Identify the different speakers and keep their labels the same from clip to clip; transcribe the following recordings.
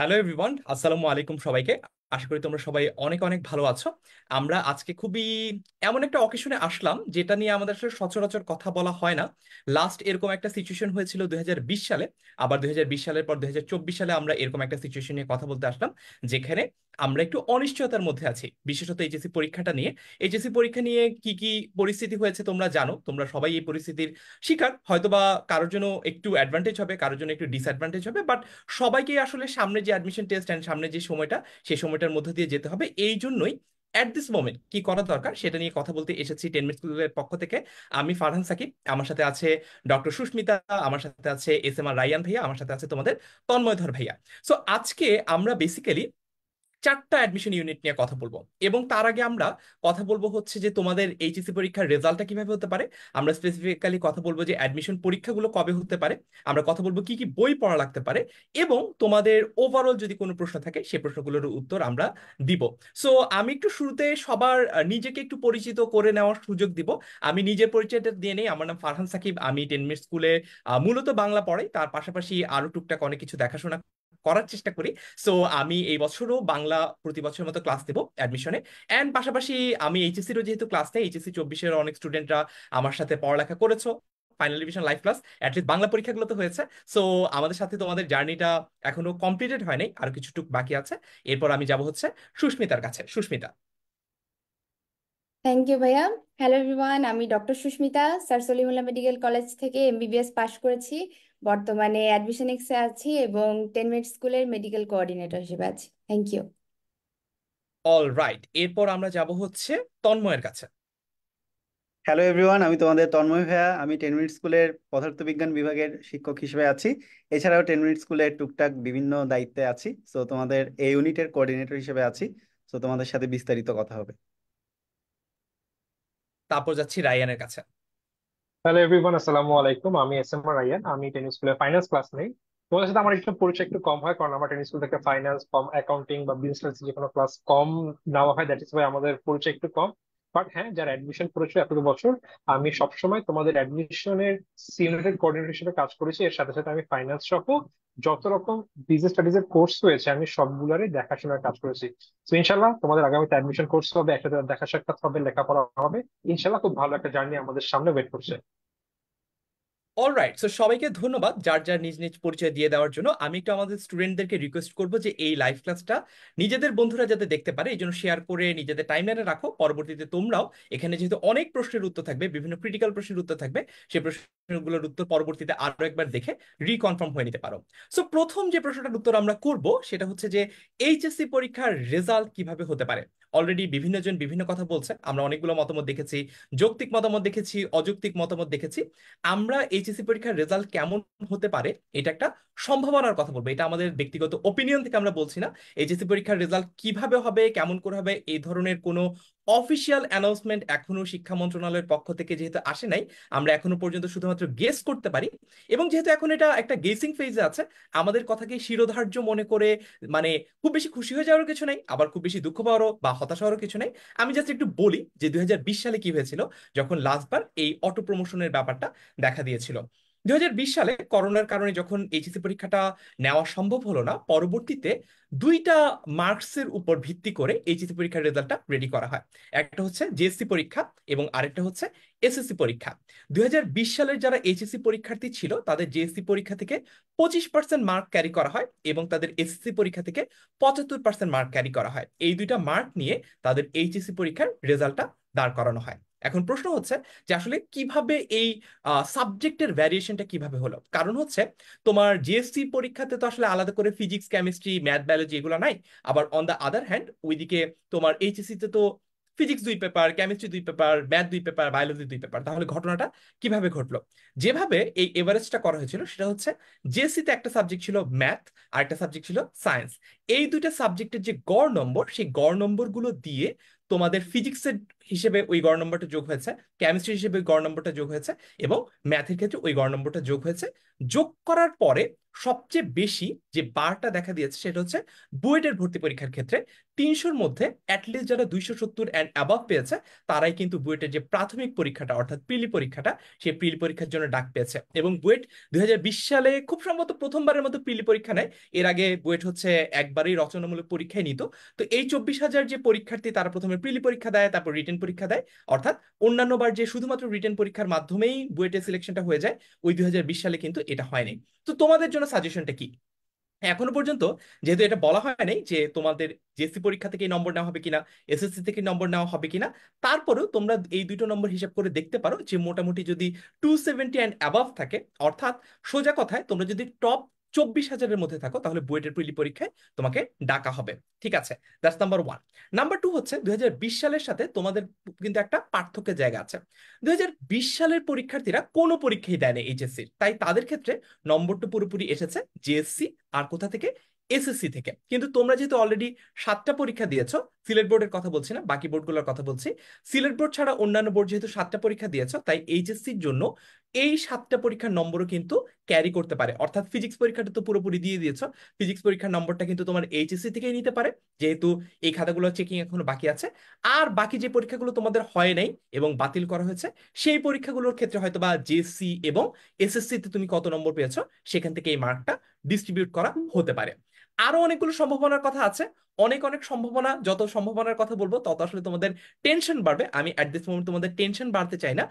Speaker 1: hello everyone আসসালামু আলাইকুম সবাইকে আশা করি তোমরা সবাই অনেক অনেক ভালো আছো আমরা আজকে খুবই এমন একটা অকেশনে আসলাম যেটা নিয়ে আমাদের আসলে সচরাচর কথা বলা হয় না লাস্ট এরকম একটা সিচুয়েশন হয়েছিল দুই সালে আবার দুই সালের পর দুই সালে আমরা এরকম একটা সিচুয়েশন নিয়ে কথা বলতে আসলাম যেখানে আমরা একটু অনিশ্চয়তার মধ্যে আছি বিশেষত এইচএসি পরীক্ষাটা নিয়ে এইচএসি পরীক্ষা নিয়ে কি কি পরিস্থিতি হয়েছে তোমরা জানো তোমরা সবাই এই পরিস্থিতির শিকার হয়তোবা কারোর জন্য একটু অ্যাডভান্টেজ হবে কারোর জন্য একটু ডিসঅ্যাডভান্টেজ হবে বাট সবাইকে আসলে সামনে যে অ্যাডমিশন টেস্ট অ্যান্ড সামনে যে সময়টা সেই সময় এটার মধ্যে দিয়ে যেতে হবে এই জন্যই অ্যাট দিস মোমেন্ট কি করা দরকার সেটা নিয়ে কথা বলতে এসেছি টেন মিনিট স্কুলের পক্ষ থেকে আমি ফারহান সাকিব আমার সাথে আছে ডক্টর সুস্মিতা আমার সাথে আছে এস এম আর রায়ান ভাইয়া আমার সাথে আছে তোমাদের তন্ময়ধর ভাইয়া সো আজকে আমরা বেসিক্যালি চারটা অ্যাডমিশন ইউনিট নিয়ে কথা বলবো এবং তার আগে আমরা কথা বলবো হচ্ছে যে তোমাদের এইচএসি পরীক্ষার রেজাল্টটা কিভাবে হতে পারে আমরা স্পেসিফিক্যালি কথা বলবো যে অ্যাডমিশন পরীক্ষাগুলো কবে হতে পারে আমরা কথা বলবো কি কি বই পড়া লাগতে পারে এবং তোমাদের ওভারঅল যদি কোনো প্রশ্ন থাকে সেই প্রশ্নগুলোর উত্তর আমরা দিব সো আমি একটু শুরুতে সবার নিজেকে একটু পরিচিত করে নেওয়ার সুযোগ দিব আমি নিজের পরিচয়টা দিয়ে নেই আমার নাম ফারহান সাকিব আমি টেনমিট স্কুলে মূলত বাংলা পড়াই তার পাশাপাশি আরো টুকটাক অনেক কিছু দেখাশোনা করার চেষ্টা করি সো আমি এই বছরও বাংলা প্রতি বছরের মতো ক্লাস দেবো অ্যাডমিশনে অ্যান্ড পাশাপাশি আমি এইচএসিরও যেহেতু ক্লাস নেই এইচএসি চব্বিশের অনেক স্টুডেন্টরা আমার সাথে পড়ালেখা করেছো final division life class at least Bangla পরীক্ষাগুলো তো হয়েছে সো আমাদের সাথে তোমাদের জার্নিটা এখনো কমপ্লিটেড হয়নি নাই আরো কিছুটুক বাকি আছে এরপর আমি যাব হচ্ছে সুস্মিতার কাছে সুস্মিতা
Speaker 2: থ্যাংক ইউ ভাইয়া হ্যালো এভরিওয়ান আমি doctor Sushmita Sir Salimullah medical college থেকে এমবিবিএস পাশ করেছি বর্তমানে অ্যাডমিশন এক্সে আছি এবং টেন মিনিট স্কুলের মেডিকেল কোঅর্ডিনেটর হিসেবে আছি থ্যাংক ইউ
Speaker 1: অল রাইট এরপর আমরা যাব হচ্ছে তন্ময়ের কাছে
Speaker 3: হ্যালো এভরিওয়ান আমি তোমাদের তন্ময় ভাইয়া আমি টেন মিনিট স্কুলের পদার্থবিজ্ঞান বিভাগের শিক্ষক হিসেবে আছি এছাড়াও টেন মিনিট স্কুলের টুকটাক বিভিন্ন দায়িত্বে আছি সো তোমাদের এই ইউনিটের কোঅর্ডিনেটর হিসেবে আছি সো তোমাদের সাথে বিস্তারিত কথা হবে
Speaker 1: তারপর যাচ্ছি রায়ানের কাছে
Speaker 3: হ্যালো
Speaker 4: এভরিওয়ান আসসালামু আলাইকুম আমি এস এম রায়ান আমি টেনিস স্কুলে ফাইন্যান্স ক্লাস নেই তোমাদের সাথে আমার একটু পরিচয় একটু কম হয় কারণ আমার টেনিস স্কুল থেকে ফাইন্যান্স কম অ্যাকাউন্টিং বা বিজনেস যে কোনো ক্লাস কম নেওয়া হয় দ্যাট ইস ওয়াই আমাদের পরিচয় একটু কম বাট হ্যাঁ যারা অ্যাডমিশন করেছে এত বছর আমি সবসময় তোমাদের অ্যাডমিশনের সিনিয়র কোঅর্ডিনেটর হিসেবে কাজ করেছি এর সাথে সাথে আমি ফাইন্যান্স সহ যত রকম বিজনেস স্টাডিজ এর কোর্স রয়েছে আমি সবগুলোরই দেখাশোনার কাজ করেছি তো ইনশাল্লাহ তোমাদের আগামীতে অ্যাডমিশন কোর্স হবে একসাথে দেখা সাক্ষাৎ হবে লেখাপড়া হবে ইনশাল্লাহ খুব ভালো একটা জার্নি আমাদের সামনে ওয়েট করছে
Speaker 1: অলরাইট সো সবাইকে ধন্যবাদ যার যার নিজ নিজ পরিচয় দিয়ে দেওয়ার জন্য আমি একটু আমাদের স্টুডেন্টদেরকে রিকোয়েস্ট করব যে এই লাইভ ক্লাসটা নিজেদের বন্ধুরা যাতে দেখতে পারে এই জন্য শেয়ার করে নিজেদের টাইমলাইনে রাখো পরবর্তীতে তোমরাও এখানে যেহেতু অনেক প্রশ্নের উত্তর থাকবে বিভিন্ন ক্রিটিক্যাল প্রশ্নের উত্তর থাকবে সেই প্রশ্নগুলোর উত্তর পরবর্তীতে আরো একবার দেখে রিকনফার্ম হয়ে নিতে পারো সো প্রথম যে প্রশ্নটার উত্তর আমরা করব সেটা হচ্ছে যে এইচএসসি পরীক্ষার রেজাল্ট কিভাবে হতে পারে অলরেডি বিভিন্ন জন বিভিন্ন কথা বলছে আমরা অনেকগুলো মতামত দেখেছি যৌক্তিক মতামত দেখেছি অযৌক্তিক মতামত দেখেছি আমরা এইচএসি পরীক্ষার রেজাল্ট কেমন হতে পারে এটা একটা সম্ভাবনার কথা বলবো এটা আমাদের ব্যক্তিগত ওপিনিয়ন থেকে আমরা বলছি না এইচএসসি পরীক্ষার রেজাল্ট কিভাবে হবে কেমন করে হবে এই ধরনের কোনো অফিসিয়াল অ্যানাউন্সমেন্ট এখনো শিক্ষা মন্ত্রণালয়ের পক্ষ থেকে যেহেতু আসে নাই আমরা এখনো পর্যন্ত শুধুমাত্র গেস করতে পারি এবং যেহেতু এখন এটা একটা গেসিং ফেজে আছে আমাদের কথাকে শিরোধার্য মনে করে মানে খুব বেশি খুশি হয়ে যাওয়ারও কিছু নাই আবার খুব বেশি দুঃখ পাওয়ারও বা হতাশা হওয়ারও কিছু নাই আমি জাস্ট একটু বলি যে দুই সালে কি হয়েছিল যখন লাস্টবার এই অটো প্রমোশনের ব্যাপারটা দেখা দিয়েছিল দুই সালে করোনার কারণে যখন এইচএসি পরীক্ষাটা নেওয়া সম্ভব হলো না পরবর্তীতে দুইটা মার্কসের উপর ভিত্তি করে এইচএসি পরীক্ষার রেজাল্টটা রেডি করা হয় একটা হচ্ছে জিএসসি পরীক্ষা এবং আরেকটা হচ্ছে এসএসসি পরীক্ষা দুই সালের যারা এইচএসসি পরীক্ষার্থী ছিল তাদের জিএসসি পরীক্ষা থেকে পঁচিশ পার্সেন্ট মার্ক ক্যারি করা হয় এবং তাদের এসএসসি পরীক্ষা থেকে পঁচাত্তর পার্সেন্ট মার্ক ক্যারি করা হয় এই দুইটা মার্ক নিয়ে তাদের এইচএসসি পরীক্ষার রেজাল্টটা দাঁড় করানো হয় এখন প্রশ্ন হচ্ছে যে আসলে কিভাবে এই সাবজেক্টের ভ্যারিয়েশনটা কিভাবে হলো কারণ হচ্ছে তোমার জিএসসি পরীক্ষাতে তো আসলে আলাদা করে ফিজিক্স কেমিস্ট্রি ম্যাথ বায়োলজি এগুলো নাই আবার অন দ্য আদার হ্যান্ড ওইদিকে তোমার এইচএসসিতে e তো ফিজিক্স দুই পেপার কেমিস্ট্রি দুই পেপার ম্যাথ দুই পেপার বায়োলজি দুই পেপার তাহলে ঘটনাটা কিভাবে ঘটলো যেভাবে এই এভারেজটা করা হয়েছিল সেটা হচ্ছে জেএসসিতে একটা সাবজেক্ট ছিল ম্যাথ আর একটা সাবজেক্ট ছিল সায়েন্স এই দুইটা সাবজেক্টের যে গড় নম্বর সেই গড় নম্বরগুলো দিয়ে তোমাদের ফিজিক্সের হিসেবে ওই গড় নম্বরটা যোগ হয়েছে কেমিস্ট্রি হিসেবে ওই গড় নম্বরটা যোগ হয়েছে এবং ম্যাথের ক্ষেত্রে ওই গড় নম্বরটা যোগ হয়েছে যোগ করার পরে সবচেয়ে বেশি যে বারটা দেখা দিয়েছে সেটা হচ্ছে বুয়েটের ভর্তি পরীক্ষার ক্ষেত্রে তিনশোর মধ্যে অ্যাটলিস্ট যারা দুইশো সত্তর অ্যান্ড অ্যাবাভ পেয়েছে তারাই কিন্তু বুয়েটের যে প্রাথমিক পরীক্ষাটা অর্থাৎ প্রিলি পরীক্ষাটা সেই প্রিলি পরীক্ষার জন্য ডাক পেয়েছে এবং বুয়েট দুই সালে খুব সম্ভবত প্রথমবারের মতো প্রিলি পরীক্ষা নেয় এর আগে বুয়েট হচ্ছে একবারই রচনামূলক পরীক্ষায় নিত তো এই চব্বিশ হাজার যে পরীক্ষার্থী তারা প্রথমে প্রিলি পরীক্ষা দেয় তারপর রিটেন রিটেন পরীক্ষা দেয় অর্থাৎ অন্যান্য বার যে শুধুমাত্র রিটেন পরীক্ষার মাধ্যমেই বুয়েটের সিলেকশনটা হয়ে যায় ওই দুই সালে কিন্তু এটা হয়নি তো তোমাদের জন্য সাজেশনটা কি এখনো পর্যন্ত যেহেতু এটা বলা হয় নাই যে তোমাদের জেসি পরীক্ষা থেকে নম্বর নেওয়া হবে কিনা এসএসসি থেকে নম্বর নেওয়া হবে কিনা তারপরেও তোমরা এই দুটো নম্বর হিসাব করে দেখতে পারো যে মোটামুটি যদি টু সেভেন্টি অ্যান্ড অ্যাবাভ থাকে অর্থাৎ সোজা কথায় তোমরা যদি টপ চব্বিশ হাজারের মধ্যে থাকো তাহলে বুয়েটের প্রিলি পরীক্ষায় তোমাকে ডাকা হবে ঠিক আছে that's number one number two হচ্ছে দুই সালের সাথে তোমাদের কিন্তু একটা পার্থক্যের জায়গা আছে দুই সালের পরীক্ষার্থীরা কোনো পরীক্ষাই দেয়নি এইচএসসির তাই তাদের ক্ষেত্রে নম্বরটা পুরোপুরি এসেছে জিএসসি আর কোথা থেকে এসএসসি থেকে কিন্তু তোমরা যেহেতু অলরেডি সাতটা পরীক্ষা দিয়েছ সিলেট বোর্ডের কথা বলছি না বাকি বোর্ডগুলোর কথা বলছি সিলেট বোর্ড ছাড়া অন্যান্য বোর্ড যেহেতু সাতটা পরীক্ষা দিয়েছ তাই এইচএসসির জন্য এই সাতটা পরীক্ষার নম্বরও কিন্তু ক্যারি করতে পারে অর্থাৎ ফিজিক্স পরীক্ষাটা তো পুরোপুরি দিয়ে দিয়েছ ফিজিক্স পরীক্ষার নম্বরটা কিন্তু তোমার এইচএসসি থেকেই নিতে পারে যেহেতু এই খাতাগুলো চেকিং এখনো বাকি আছে আর বাকি যে পরীক্ষাগুলো তোমাদের হয় নাই এবং বাতিল করা হয়েছে সেই পরীক্ষাগুলোর ক্ষেত্রে হয়তো বা জেসি এবং এসএসসিতে তুমি কত নম্বর পেয়েছো সেখান থেকে এই মার্কটা ডিস্ট্রিবিউট করা হতে পারে আরো অনেকগুলো সম্ভাবনার কথা আছে অনেক অনেক সম্ভাবনা যত সম্ভাবনার কথা বলবো তত আসলে তোমাদের টেনশন বাড়বে আমি অ্যাট দিস মোমেন্ট তোমাদের টেনশন বাড়তে চাই না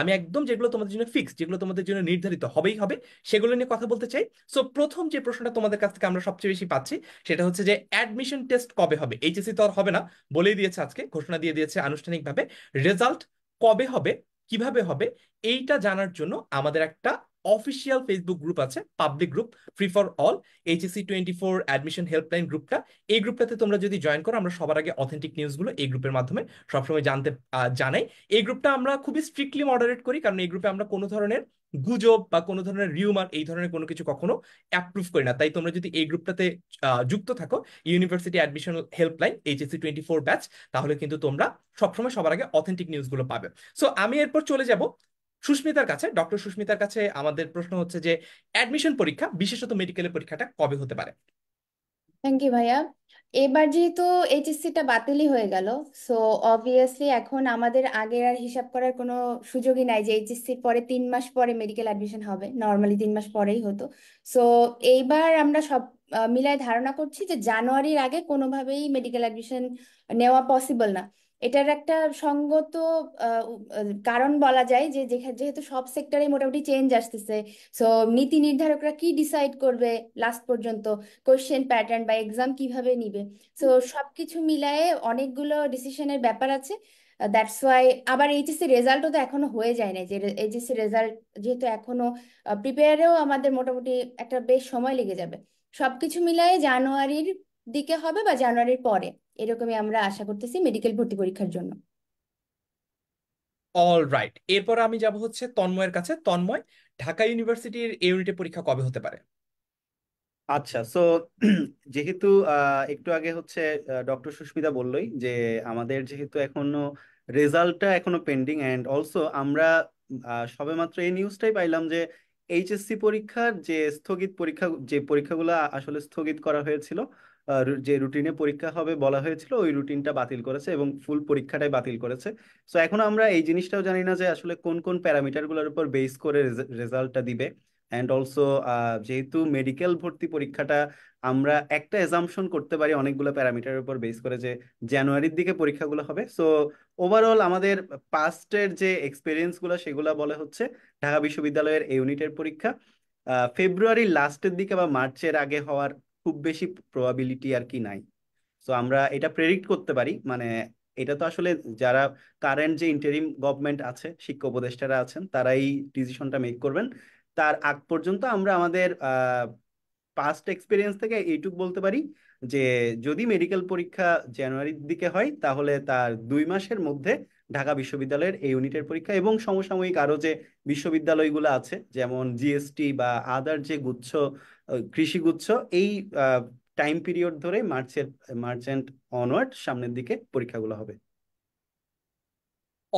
Speaker 1: আমি একদম যেগুলো তোমাদের জন্য ফিক্সড যেগুলো তোমাদের জন্য নির্ধারিত হবেই হবে সেগুলো নিয়ে কথা বলতে চাই সো প্রথম যে প্রশ্নটা তোমাদের কাছ থেকে আমরা সবচেয়ে বেশি পাচ্ছি সেটা হচ্ছে যে অ্যাডমিশন টেস্ট কবে হবে এইচএসি তো আর হবে না বলেই দিয়েছে আজকে ঘোষণা দিয়ে দিয়েছে আনুষ্ঠানিকভাবে রেজাল্ট কবে হবে কিভাবে হবে এইটা জানার জন্য আমাদের একটা অফিসিয়াল ফেসবুক গ্রুপ আছে public group free for all HSC twenty four admission helpline গ্রুপটা এই গ্রুপটাতে তোমরা যদি জয়েন করো আমরা সবার আগে অথেন্টিক নিউজগুলো এই গ্রুপের মাধ্যমে সবসময় জানতে জানাই এই গ্রুপটা আমরা খুবই স্ট্রিক্টলি মডারেট করি কারণ এই গ্রুপে আমরা কোনো ধরনের গুজব বা কোনো ধরনের রিউমার এই ধরনের কোনো কিছু কখনো অ্যাপ্রুভ করি না তাই তোমরা যদি এই গ্রুপটাতে যুক্ত থাকো university admission helpline HSC twenty four batch তাহলে কিন্তু তোমরা সবসময় সবার আগে অথেন্টিক নিউজগুলো পাবে সো আমি এরপর চলে যাব সুস্মিতার কাছে ডক্টর সুস্মিতার কাছে আমাদের প্রশ্ন হচ্ছে যে অ্যাডমিশন পরীক্ষা বিশেষত মেডিকেলের পরীক্ষাটা কবে হতে পারে
Speaker 2: থ্যাংক ইউ ভাইয়া এবার যেহেতু এইচএসসিটা বাতিলই হয়ে গেল সো অবভিয়াসলি এখন আমাদের আগের আর হিসাব করার কোনো সুযোগই নাই যে এইচএসসির পরে তিন মাস পরে মেডিকেল অ্যাডমিশন হবে নর্মালি তিন মাস পরেই হতো সো এইবার আমরা সব মিলায় ধারণা করছি যে জানুয়ারির আগে কোনোভাবেই মেডিকেল অ্যাডমিশন নেওয়া পসিবল না এটার একটা সঙ্গত কারণ বলা যায় যে যেহেতু সব সেক্টরে মোটামুটি চেঞ্জ আসতেছে সো নীতি নির্ধারকরা কি ডিসাইড করবে লাস্ট পর্যন্ত কোশ্চেন প্যাটার্ন বা এক্সাম কিভাবে নিবে সো সবকিছু মিলায়ে অনেকগুলো ডিসিশনের ব্যাপার আছে দ্যাটস ওয়াই আবার এইচএসসি রেজাল্টও তো এখনো হয়ে যায় না যে এইচএসসি রেজাল্ট যেহেতু এখনো প্রিপেয়ারেও আমাদের মোটামুটি একটা বেশ সময় লেগে যাবে সবকিছু মিলায়ে জানুয়ারির দিকে হবে বা জানুয়ারির পরে এরকমই আমরা আশা করতেছি মেডিকেল ভর্তি পরীক্ষার জন্য
Speaker 1: অল রাইট এরপর আমি যাব হচ্ছে তন্ময়ের কাছে তন্ময় ঢাকা ইউনিভার্সিটির এ ইউনিটের পরীক্ষা কবে হতে পারে
Speaker 3: আচ্ছা সো যেহেতু একটু আগে হচ্ছে ডক্টর সুস্মিতা বললই যে আমাদের যেহেতু এখনো রেজাল্টটা এখনো পেন্ডিং অ্যান্ড অলসো আমরা সবেমাত্র এই নিউজটাই পাইলাম যে এইচএসসি পরীক্ষার যে স্থগিত পরীক্ষা যে পরীক্ষাগুলো আসলে স্থগিত করা হয়েছিল যে রুটিনে পরীক্ষা হবে বলা হয়েছিল ওই রুটিনটা বাতিল করেছে এবং ফুল পরীক্ষাটাই বাতিল করেছে সো এখন আমরা এই জিনিসটাও জানি না যে আসলে কোন কোন প্যারামিটারগুলোর উপর বেস করে রেজাল্টটা দিবে অ্যান্ড অলসো যেহেতু মেডিকেল ভর্তি পরীক্ষাটা আমরা একটা এজামশন করতে পারি অনেকগুলো প্যারামিটারের উপর বেস করে যে জানুয়ারির দিকে পরীক্ষাগুলো হবে সো ওভারঅল আমাদের পাস্টের যে এক্সপিরিয়েন্সগুলো সেগুলো বলে হচ্ছে ঢাকা বিশ্ববিদ্যালয়ের এই ইউনিটের পরীক্ষা ফেব্রুয়ারি লাস্টের দিকে বা মার্চের আগে হওয়ার খুব বেশি প্রবাবিলিটি আর কি নাই তো আমরা এটা প্রেডিক্ট করতে পারি মানে এটা তো আসলে যারা কারেন্ট যে ইন্টারিম গভর্নমেন্ট আছে শিক্ষা উপদেষ্টারা আছেন তারাই ডিসিশনটা মেক করবেন তার আগ পর্যন্ত আমরা আমাদের পাস্ট এক্সপিরিয়েন্স থেকে এইটুক বলতে পারি যে যদি মেডিকেল পরীক্ষা জানুয়ারির দিকে হয় তাহলে তার দুই মাসের মধ্যে ঢাকা বিশ্ববিদ্যালয়ের এই ইউনিটের পরীক্ষা এবং সমসাময়িক আরও যে বিশ্ববিদ্যালয়গুলো আছে যেমন জিএসটি বা আদার যে গুচ্ছ কৃষি গুচ্ছ এই টাইম পিরিয়ড ধরে মার্চের মার্চেন্ট অনওয়ার্ড সামনের দিকে পরীক্ষাগুলো হবে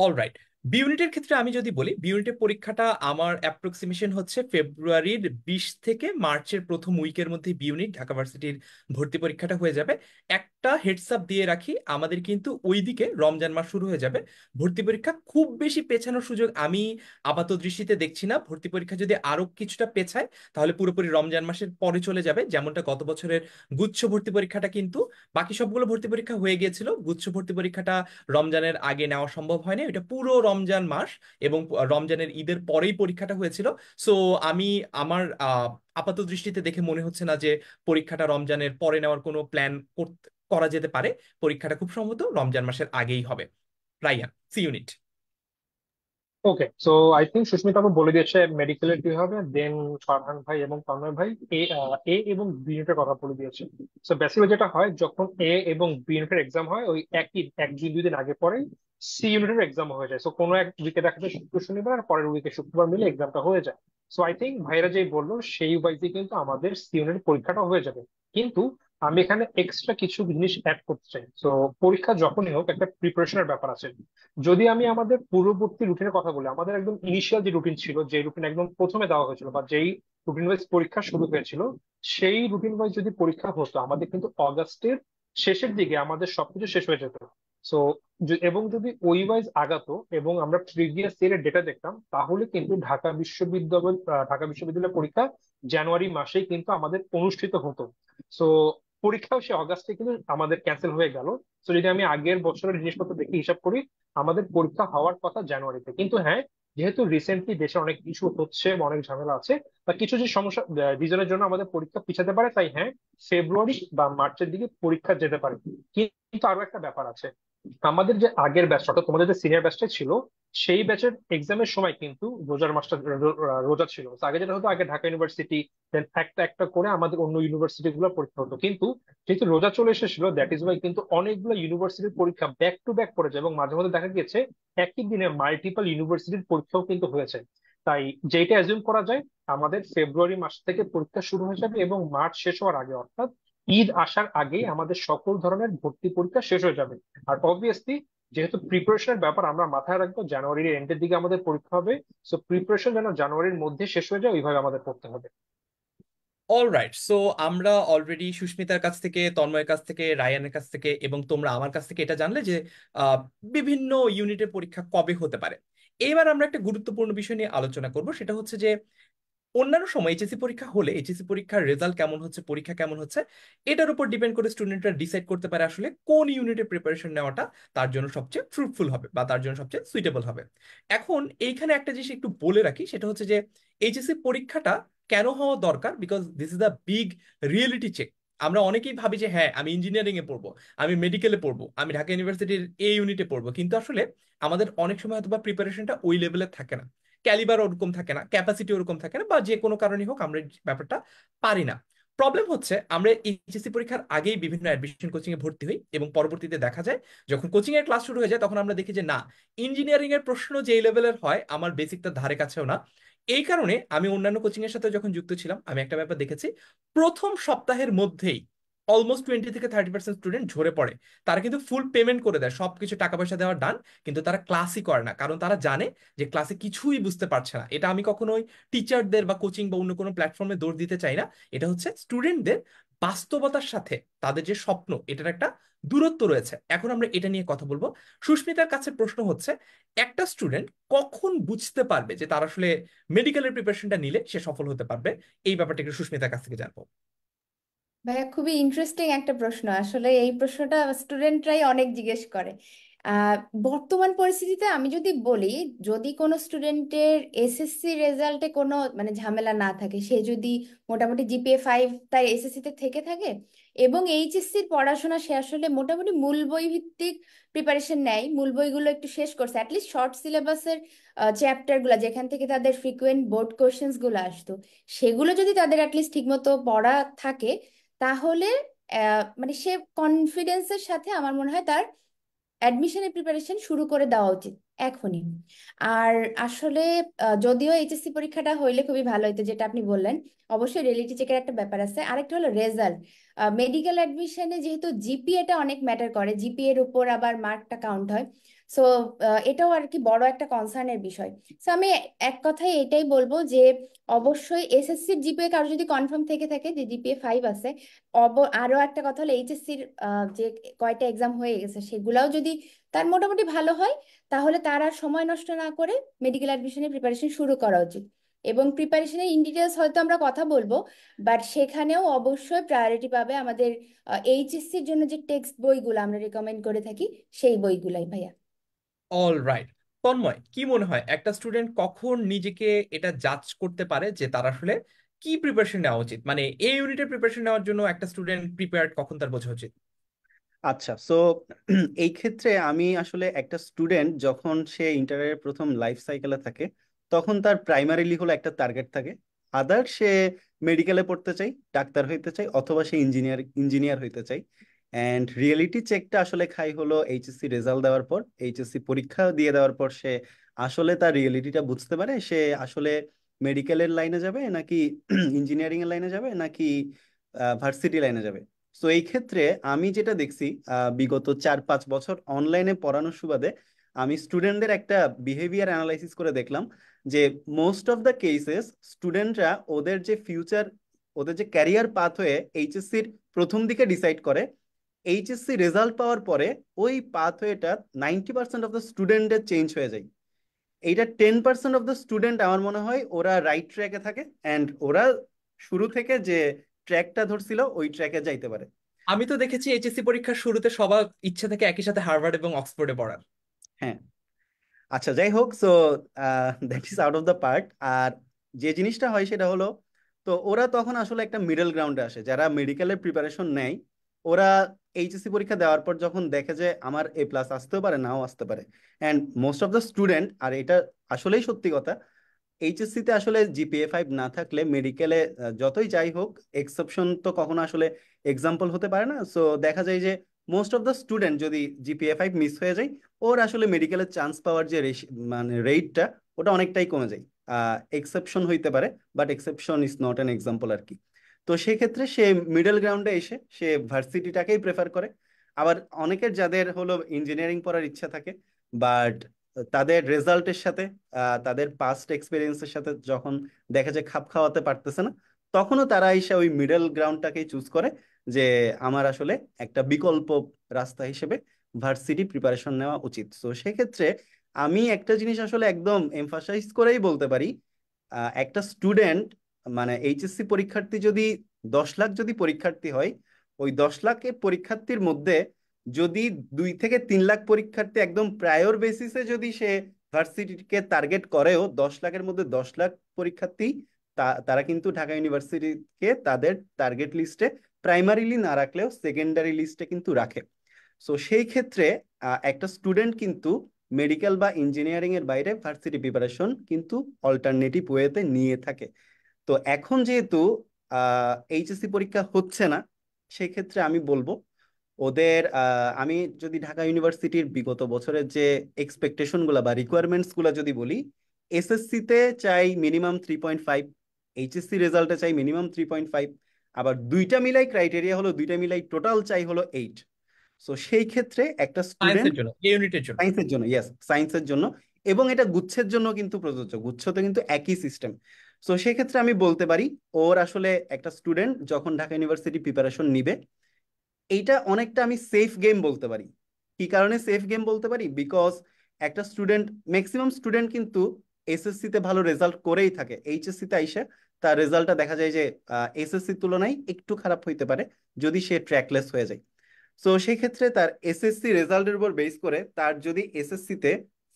Speaker 3: অলরাইট বিউনিটের ক্ষেত্রে আমি যদি বলি বিউনিটের পরীক্ষাটা আমার
Speaker 1: অ্যাপ্রক্সিমেশন হচ্ছে ফেব্রুয়ারির বিশ থেকে মার্চের প্রথম উইকের মধ্যে বিউনিট ঢাকা ভার্সিটির ভর্তি পরীক্ষাটা হয়ে যাবে একটা হেডসআপ দিয়ে রাখি আমাদের কিন্তু ওই দিকে রমজান মাস শুরু হয়ে যাবে ভর্তি পরীক্ষা খুব বেশি পেছানোর সুযোগ আমি আপাত দৃষ্টিতে দেখছি না ভর্তি পরীক্ষা যদি আরও কিছুটা পেছায় তাহলে পুরোপুরি রমজান মাসের পরে চলে যাবে যেমনটা গত বছরের গুচ্ছ ভর্তি পরীক্ষাটা কিন্তু বাকি সবগুলো ভর্তি পরীক্ষা হয়ে গিয়েছিল গুচ্ছ ভর্তি পরীক্ষাটা রমজানের আগে নেওয়া সম্ভব হয়নি এটা পুরো রমজান মাস এবং রমজানের ঈদের পরেই পরীক্ষাটা হয়েছিল সো আমি আমার আপাত দৃষ্টিতে দেখে মনে হচ্ছে না যে পরীক্ষাটা রমজানের পরে নেওয়ার কোনো প্ল্যান করা যেতে পারে পরীক্ষাটা খুব সম্ভবত রমজান মাসের আগেই হবে Rayan C unit
Speaker 4: okay so I think Sushmita আপু বলে দিয়েছে মেডিকেলের কি হবে দেন ফারহান ভাই এবং তন্ময় ভাই এ এ uh, এবং বি ইউনিটের কথা বলে দিয়েছে সো বেসিক্যালি যেটা হয় যখন এ এবং বি ইউনিটের এক্সাম হয় ওই একই এক দিন দুই দিন আগে পরে সি ইউনিটের এক্সাম হয়ে যায় সো কোনো এক উইকে দেখা যায় শুক্র শনিবার আর পরের উইকে শুক্রবার মিলে এক্সামটা হয়ে যায় সো আই থিঙ্ক ভাইরা যেই বললো সেই ওয়াইজে কিন্তু আমাদের সি ইউনিট পরীক্ষাটা হয়ে যাবে কিন্তু আমি এখানে এক্সট্রা কিছু জিনিস অ্যাড করতে চাই তো পরীক্ষা যখনই হোক একটা প্রিপারেশনের ব্যাপার আছে যদি আমি আমাদের পূর্ববর্তী রুটিনের কথা বলি আমাদের একদম ইনিশিয়াল যে রুটিন ছিল যে রুটিন একদম প্রথমে দেওয়া হয়েছিল বা যেই রুটিন ওয়াইজ পরীক্ষা শুরু হয়েছিল সেই রুটিন ওয়াইজ যদি পরীক্ষা হতো আমাদের কিন্তু অগাস্টের শেষের দিকে আমাদের সবকিছু শেষ হয়ে যেত সো এবং যদি ওই ওয়াইজ আগাতো এবং আমরা প্রিভিয়াস ইয়ারের ডেটা দেখতাম তাহলে কিন্তু ঢাকা বিশ্ববিদ্যালয় ঢাকা বিশ্ববিদ্যালয়ের পরীক্ষা জানুয়ারি মাসেই কিন্তু আমাদের অনুষ্ঠিত হতো সো পরীক্ষাও সে অগাস্টে কিন্তু আমাদের ক্যান্সেল হয়ে গেল তো যদি আমি আগের বছরের জিনিসপত্র দেখে হিসাব করি আমাদের পরীক্ষা হওয়ার কথা জানুয়ারিতে কিন্তু হ্যাঁ যেহেতু রিসেন্টলি দেশে অনেক ইস্যু হচ্ছে অনেক ঝামেলা আছে বা কিছু যে সমস্যা রিজনের জন্য আমাদের পরীক্ষা পিছাতে পারে তাই হ্যাঁ ফেব্রুয়ারি বা মার্চের দিকে পরীক্ষা যেতে পারে কিন্তু আরো একটা ব্যাপার আছে আমাদের যে আগের ব্যাচটা অর্থাৎ তোমাদের যে সিনিয়র ব্যাচটা ছিল সেই ব্যাচের এক্সামের সময় কিন্তু রোজার মাস্টার রোজা ছিল আগে যেটা হতো আগে ঢাকা ইউনিভার্সিটি দেন একটা একটা করে আমাদের অন্য ইউনিভার্সিটি গুলো পরীক্ষা হতো কিন্তু যেহেতু রোজা চলে এসেছিল দ্যাট ইজ ওয়াই কিন্তু অনেকগুলো ইউনিভার্সিটির পরীক্ষা ব্যাক টু ব্যাক পড়েছে এবং মাঝে মধ্যে দেখা গেছে একই দিনে মাল্টিপল ইউনিভার্সিটির পরীক্ষাও কিন্তু হয়েছে তাই যেটা অ্যাজিউম করা যায় আমাদের ফেব্রুয়ারি মাস থেকে পরীক্ষা শুরু হয়ে যাবে এবং মার্চ শেষ হওয়ার আগে অর্থাৎ ঈদ আসার আগেই আমাদের সকল ধরনের ভর্তি পরীক্ষা শেষ হয়ে যাবে আর অবভিয়াসলি যেহেতু প্রিপারেশনের ব্যাপার আমরা মাথায় রাখবো জানুয়ারির এন্ডের দিকে আমাদের পরীক্ষা হবে সো প্রিপারেশন যেন জানুয়ারির মধ্যে শেষ হয়ে যায় ওইভাবে আমাদের করতে হবে
Speaker 1: অলরাইট সো আমরা অলরেডি সুস্মিতার কাছ থেকে তন্ময়ের কাছ থেকে রায়ানের কাছ থেকে এবং তোমরা আমার কাছ থেকে এটা জানলে যে বিভিন্ন ইউনিটের পরীক্ষা কবে হতে পারে এবার আমরা একটা গুরুত্বপূর্ণ বিষয় নিয়ে আলোচনা করব সেটা হচ্ছে যে অন্যান্য সময় এইচএসসি পরীক্ষা হলে এইচএসসি পরীক্ষার রেজাল্ট কেমন হচ্ছে পরীক্ষা কেমন হচ্ছে এটার উপর ডিপেন্ড করে স্টুডেন্টরা ডিসাইড করতে পারে আসলে কোন ইউনিটে প্রিপারেশন নেওয়াটা তার জন্য সবচেয়ে ফ্রুটফুল হবে বা তার জন্য সবচেয়ে সুইটেবল হবে এখন এইখানে একটা জিনিস একটু বলে রাখি সেটা হচ্ছে যে এইচএসসি পরীক্ষাটা কেন হওয়া দরকার because this is the big reality check আমরা অনেকেই ভাবি যে হ্যাঁ আমি ইঞ্জিনিয়ারিং এ পড়বো আমি মেডিকেলে পড়বো আমি ঢাকা ইউনিভার্সিটির এই ইউনিটে পড়বো কিন্তু আসলে আমাদের অনেক সময় হয়তো বা প্রিপারেশনটা ওই লেভেলে থাকে না ক্যালিবার ওরকম থাকে না ক্যাপাসিটি ওরকম থাকে না বা যে কোনো কারণেই হোক আমরা ব্যাপারটা পারি না প্রবলেম হচ্ছে আমরা এইচএসসি পরীক্ষার আগেই বিভিন্ন অ্যাডমিশন কোচিং এ ভর্তি হই এবং পরবর্তীতে দেখা যায় যখন কোচিং এর ক্লাস শুরু হয়ে যায় তখন আমরা দেখি যে না ইঞ্জিনিয়ারিং এর প্রশ্ন যে লেভেলের হয় আমার বেসিকটা ধারে কাছেও না এই কারণে আমি অন্যান্য কোচিং এর সাথে যখন যুক্ত ছিলাম আমি একটা ব্যাপার দেখেছি প্রথম সপ্তাহের মধ্যেই অলমোস্ট টোয়েন্টি থেকে থার্টি পার্সেন্ট স্টুডেন্ট ঝরে পড়ে তারা কিন্তু ফুল পেমেন্ট করে দেয় সব কিছু টাকা পয়সা দেওয়ার ডান কিন্তু তারা ক্লাসই করে না কারণ তারা জানে যে ক্লাসে কিছুই বুঝতে পারছে না এটা আমি কখনোই টিচারদের বা কোচিং বা অন্য কোনো প্ল্যাটফর্মে দৌড় দিতে চাই না এটা হচ্ছে স্টুডেন্টদের বাস্তবতার সাথে তাদের যে স্বপ্ন এটার একটা দূরত্ব রয়েছে এখন আমরা এটা নিয়ে কথা বলবো সুস্মিতার কাছে প্রশ্ন হচ্ছে একটা স্টুডেন্ট কখন বুঝতে পারবে যে তার আসলে মেডিকেলের প্রিপারেশনটা নিলে সে সফল হতে পারবে এই ব্যাপারটা একটু সুস্মিতার কাছ থেকে জানবো
Speaker 2: ভাইয়া খুবই ইন্টারেস্টিং একটা প্রশ্ন আসলে এই প্রশ্নটা স্টুডেন্টরাই অনেক জিজ্ঞেস করে বর্তমান পরিস্থিতিতে আমি যদি বলি যদি কোনো স্টুডেন্টের এসএসসি রেজাল্টে কোনো মানে ঝামেলা না থাকে সে যদি মোটামুটি জিপিএ ফাইভ তার এসএসসিতে থেকে থাকে এবং এইচএসসির পড়াশোনা সে আসলে মোটামুটি মূল বই ভিত্তিক প্রিপারেশন নেয় মূল বইগুলো একটু শেষ করছে অ্যাটলিস্ট শর্ট সিলেবাসের চ্যাপ্টারগুলো যেখান থেকে তাদের ফ্রিকুয়েন্ট বোর্ড কোয়েশ্চেন্সগুলো আসতো সেগুলো যদি তাদের অ্যাটলিস্ট ঠিকমতো পড়া থাকে তাহলে মানে সে কনফিডেন্সের সাথে আমার মনে হয় তার অ্যাডমিশনের প্রিপারেশন শুরু করে দেওয়া উচিত এখনই আর আসলে যদিও এইচএসসি পরীক্ষাটা হইলে খুবই ভালো হইতো যেটা আপনি বললেন অবশ্যই রিয়েলিটি চেকের একটা ব্যাপার আছে আরেকটা হলো রেজাল্ট মেডিকেল অ্যাডমিশনে যেহেতু জিপিএটা অনেক ম্যাটার করে জিপিএর উপর আবার মার্কটা কাউন্ট হয় সো এটাও আর কি বড় একটা কনসার্নের বিষয় সো আমি এক কথায় এটাই বলবো যে অবশ্যই এসএসসির জিপিএ কারো যদি কনফার্ম থেকে থাকে যে জিপিএ ফাইভ আছে অব আরও একটা কথা হলো এইচএসসির যে কয়টা এক্সাম হয়ে গেছে সেগুলাও যদি তার মোটামুটি ভালো হয় তাহলে তার আর সময় নষ্ট না করে মেডিকেল অ্যাডমিশনের প্রিপারেশন শুরু করা উচিত এবং প্রিপারেশনের ইন ডিটেলস হয়তো আমরা কথা বলবো বাট সেখানেও অবশ্যই প্রায়োরিটি পাবে আমাদের এইচএসসির জন্য যে টেক্সট বইগুলো আমরা রেকমেন্ড করে থাকি সেই বইগুলাই ভাইয়া
Speaker 1: অল রাইট তন্ময় কি মনে হয় একটা স্টুডেন্ট কখন নিজেকে এটা জাজ করতে পারে যে তার আসলে কি প্রিপারেশন নেওয়া উচিত মানে এই ইউনিটের প্রিপারেশন নেওয়ার জন্য একটা স্টুডেন্ট প্রিপেয়ার্ড কখন তার বোঝা উচিত
Speaker 3: আচ্ছা সো এই ক্ষেত্রে আমি আসলে একটা স্টুডেন্ট যখন সে ইন্টারের প্রথম লাইফ সাইকেলে থাকে তখন তার প্রাইমারিলি হলো একটা টার্গেট থাকে আদার সে মেডিকেলে পড়তে চাই ডাক্তার হইতে চাই অথবা সে ইঞ্জিনিয়ার ইঞ্জিনিয়ার হইতে চাই অ্যান্ড রিয়েলিটি চেকটা আসলে খাই হলো এইচএসসি রেজাল্ট দেওয়ার পর এইচএসসি পরীক্ষা দিয়ে দেওয়ার পর সে আসলে তার রিয়েলিটিটা বুঝতে পারে সে আসলে মেডিকেলের লাইনে যাবে নাকি ইঞ্জিনিয়ারিং এর লাইনে যাবে নাকি ভার্সিটি লাইনে যাবে তো এই ক্ষেত্রে আমি যেটা দেখছি বিগত চার পাঁচ বছর অনলাইনে পড়ানোর সুবাদে আমি স্টুডেন্টদের একটা বিহেভিয়ার অ্যানালাইসিস করে দেখলাম যে মোস্ট অফ দ্য কেসেস স্টুডেন্টরা ওদের যে ফিউচার ওদের যে ক্যারিয়ার পাথওয়ে এইচএসসির প্রথম দিকে ডিসাইড করে এইচএসসি রেজাল্ট পাওয়ার পরে ওই পাথওয়েটা নাইনটি পার্সেন্ট অফ দ্য স্টুডেন্টের চেঞ্জ হয়ে যায় এইটা ten percent of the student আমার মনে হয় ওরা রাইট ট্র্যাকে থাকে অ্যান্ড ওরা শুরু থেকে যে ট্র্যাকটা ধরছিল ওই ট্র্যাকে যাইতে পারে
Speaker 1: আমি তো দেখেছি এইচএসসি পরীক্ষার শুরুতে সবার ইচ্ছে থেকে একই সাথে হার্ভার্ড এবং অক্সফোর্ডে পড়ার
Speaker 3: হ্যাঁ আচ্ছা যাই হোক so that is out of the part আর যে জিনিসটা হয় সেটা হলো তো ওরা তখন আসলে একটা মিডল গ্রাউন্ডে আসে যারা মেডিকেলের প্রিপারেশন নেয় ওরা এইচএসসি পরীক্ষা দেওয়ার পর যখন দেখে যে আমার এ প্লাস আসতেও পারে নাও আসতে পারে and most of the student আর এটা আসলেই সত্যি কথা এইচএসসিতে আসলে জিপিএ ফাইভ না থাকলে মেডিকেলে যতই যাই হোক এক্সেপশন তো কখনো আসলে এক্সাম্পল হতে পারে না সো দেখা যায় যে মোস্ট অফ দ্য স্টুডেন্ট যদি জিপিএ ফাইভ মিস হয়ে যায় ওর আসলে মেডিকেলের চান্স পাওয়ার যে মানে রেটটা ওটা অনেকটাই কমে যায় এক্সেপশন হইতে পারে but exception is not an example আর কি তো সেক্ষেত্রে সে মিডল গ্রাউন্ডে এসে সে ভার্সিটিটাকেই প্রেফার করে আবার অনেকের যাদের হলো ইঞ্জিনিয়ারিং পড়ার ইচ্ছা থাকে বাট তাদের রেজাল্টের সাথে তাদের পাস্ট এক্সপিরিয়েন্সের সাথে যখন দেখা যায় খাপ খাওয়াতে পারতেছে না তখনও তারা এসে ওই মিডল গ্রাউন্ডটাকেই চুজ করে যে আমার আসলে একটা বিকল্প রাস্তা হিসেবে ভার্সিটি প্রিপারেশন নেওয়া উচিত তো সেক্ষেত্রে আমি একটা জিনিস আসলে একদম এমফাসাইজ করেই বলতে পারি একটা স্টুডেন্ট মানে এইচএসসি পরীক্ষার্থী যদি দশ লাখ যদি পরীক্ষার্থী হয় ওই দশ লাখের পরীক্ষার্থীর মধ্যে যদি দুই থেকে তিন লাখ পরীক্ষার্থী একদম প্রায়র বেসিসে যদি সে ভার্সিটিকে টার্গেট করেও দশ লাখের মধ্যে দশ লাখ পরীক্ষার্থী তারা কিন্তু ঢাকা ইউনিভার্সিটিকে তাদের টার্গেট লিস্টে প্রাইমারিলি না রাখলেও সেকেন্ডারি লিস্টে কিন্তু রাখে সো সেই ক্ষেত্রে একটা স্টুডেন্ট কিন্তু মেডিকেল বা ইঞ্জিনিয়ারিং এর বাইরে ভার্সিটি প্রিপারেশন কিন্তু অল্টারনেটিভ ওয়েতে নিয়ে থাকে তো এখন যেহেতু এইচএসসি পরীক্ষা হচ্ছে না সেক্ষেত্রে আমি বলবো ওদের আমি যদি ঢাকা ইউনিভার্সিটির বিগত বছরের যে এক্সপেকটেশনগুলো বা রিকোয়ারমেন্টসগুলো যদি বলি এসএসসিতে চাই minimum three point five HSC রেজাল্টে চাই মিনিমাম থ্রি পয়েন্ট ফাইভ আবার দুইটা মিলাই ক্রাইটেরিয়া হলো দুইটা মিলাই টোটাল চাই হলো এইট সো সেই ক্ষেত্রে একটা স্টুডেন্ট জন্য সায়েন্সের জন্য ইয়েস সায়েন্সের জন্য এবং এটা গুচ্ছের জন্য কিন্তু প্রযোজ্য গুচ্ছ তো কিন্তু একই সিস্টেম সো সেক্ষেত্রে আমি বলতে পারি ওর আসলে একটা স্টুডেন্ট যখন ঢাকা ইউনিভার্সিটি প্রিপারেশন নিবে এইটা অনেকটা আমি সেফ গেম বলতে পারি কি কারণে সেফ গেম বলতে পারি বিকজ একটা স্টুডেন্ট ম্যাক্সিমাম স্টুডেন্ট কিন্তু এসএসসিতে ভালো রেজাল্ট করেই থাকে এইচএসসিতে আইসে তার রেজাল্টটা দেখা যায় যে এসএসসির তুলনায় একটু খারাপ হইতে পারে যদি সে ট্র্যাকলেস হয়ে যায় সো সেই ক্ষেত্রে তার এসএসসি রেজাল্টের উপর বেস করে তার যদি এসএসসিতে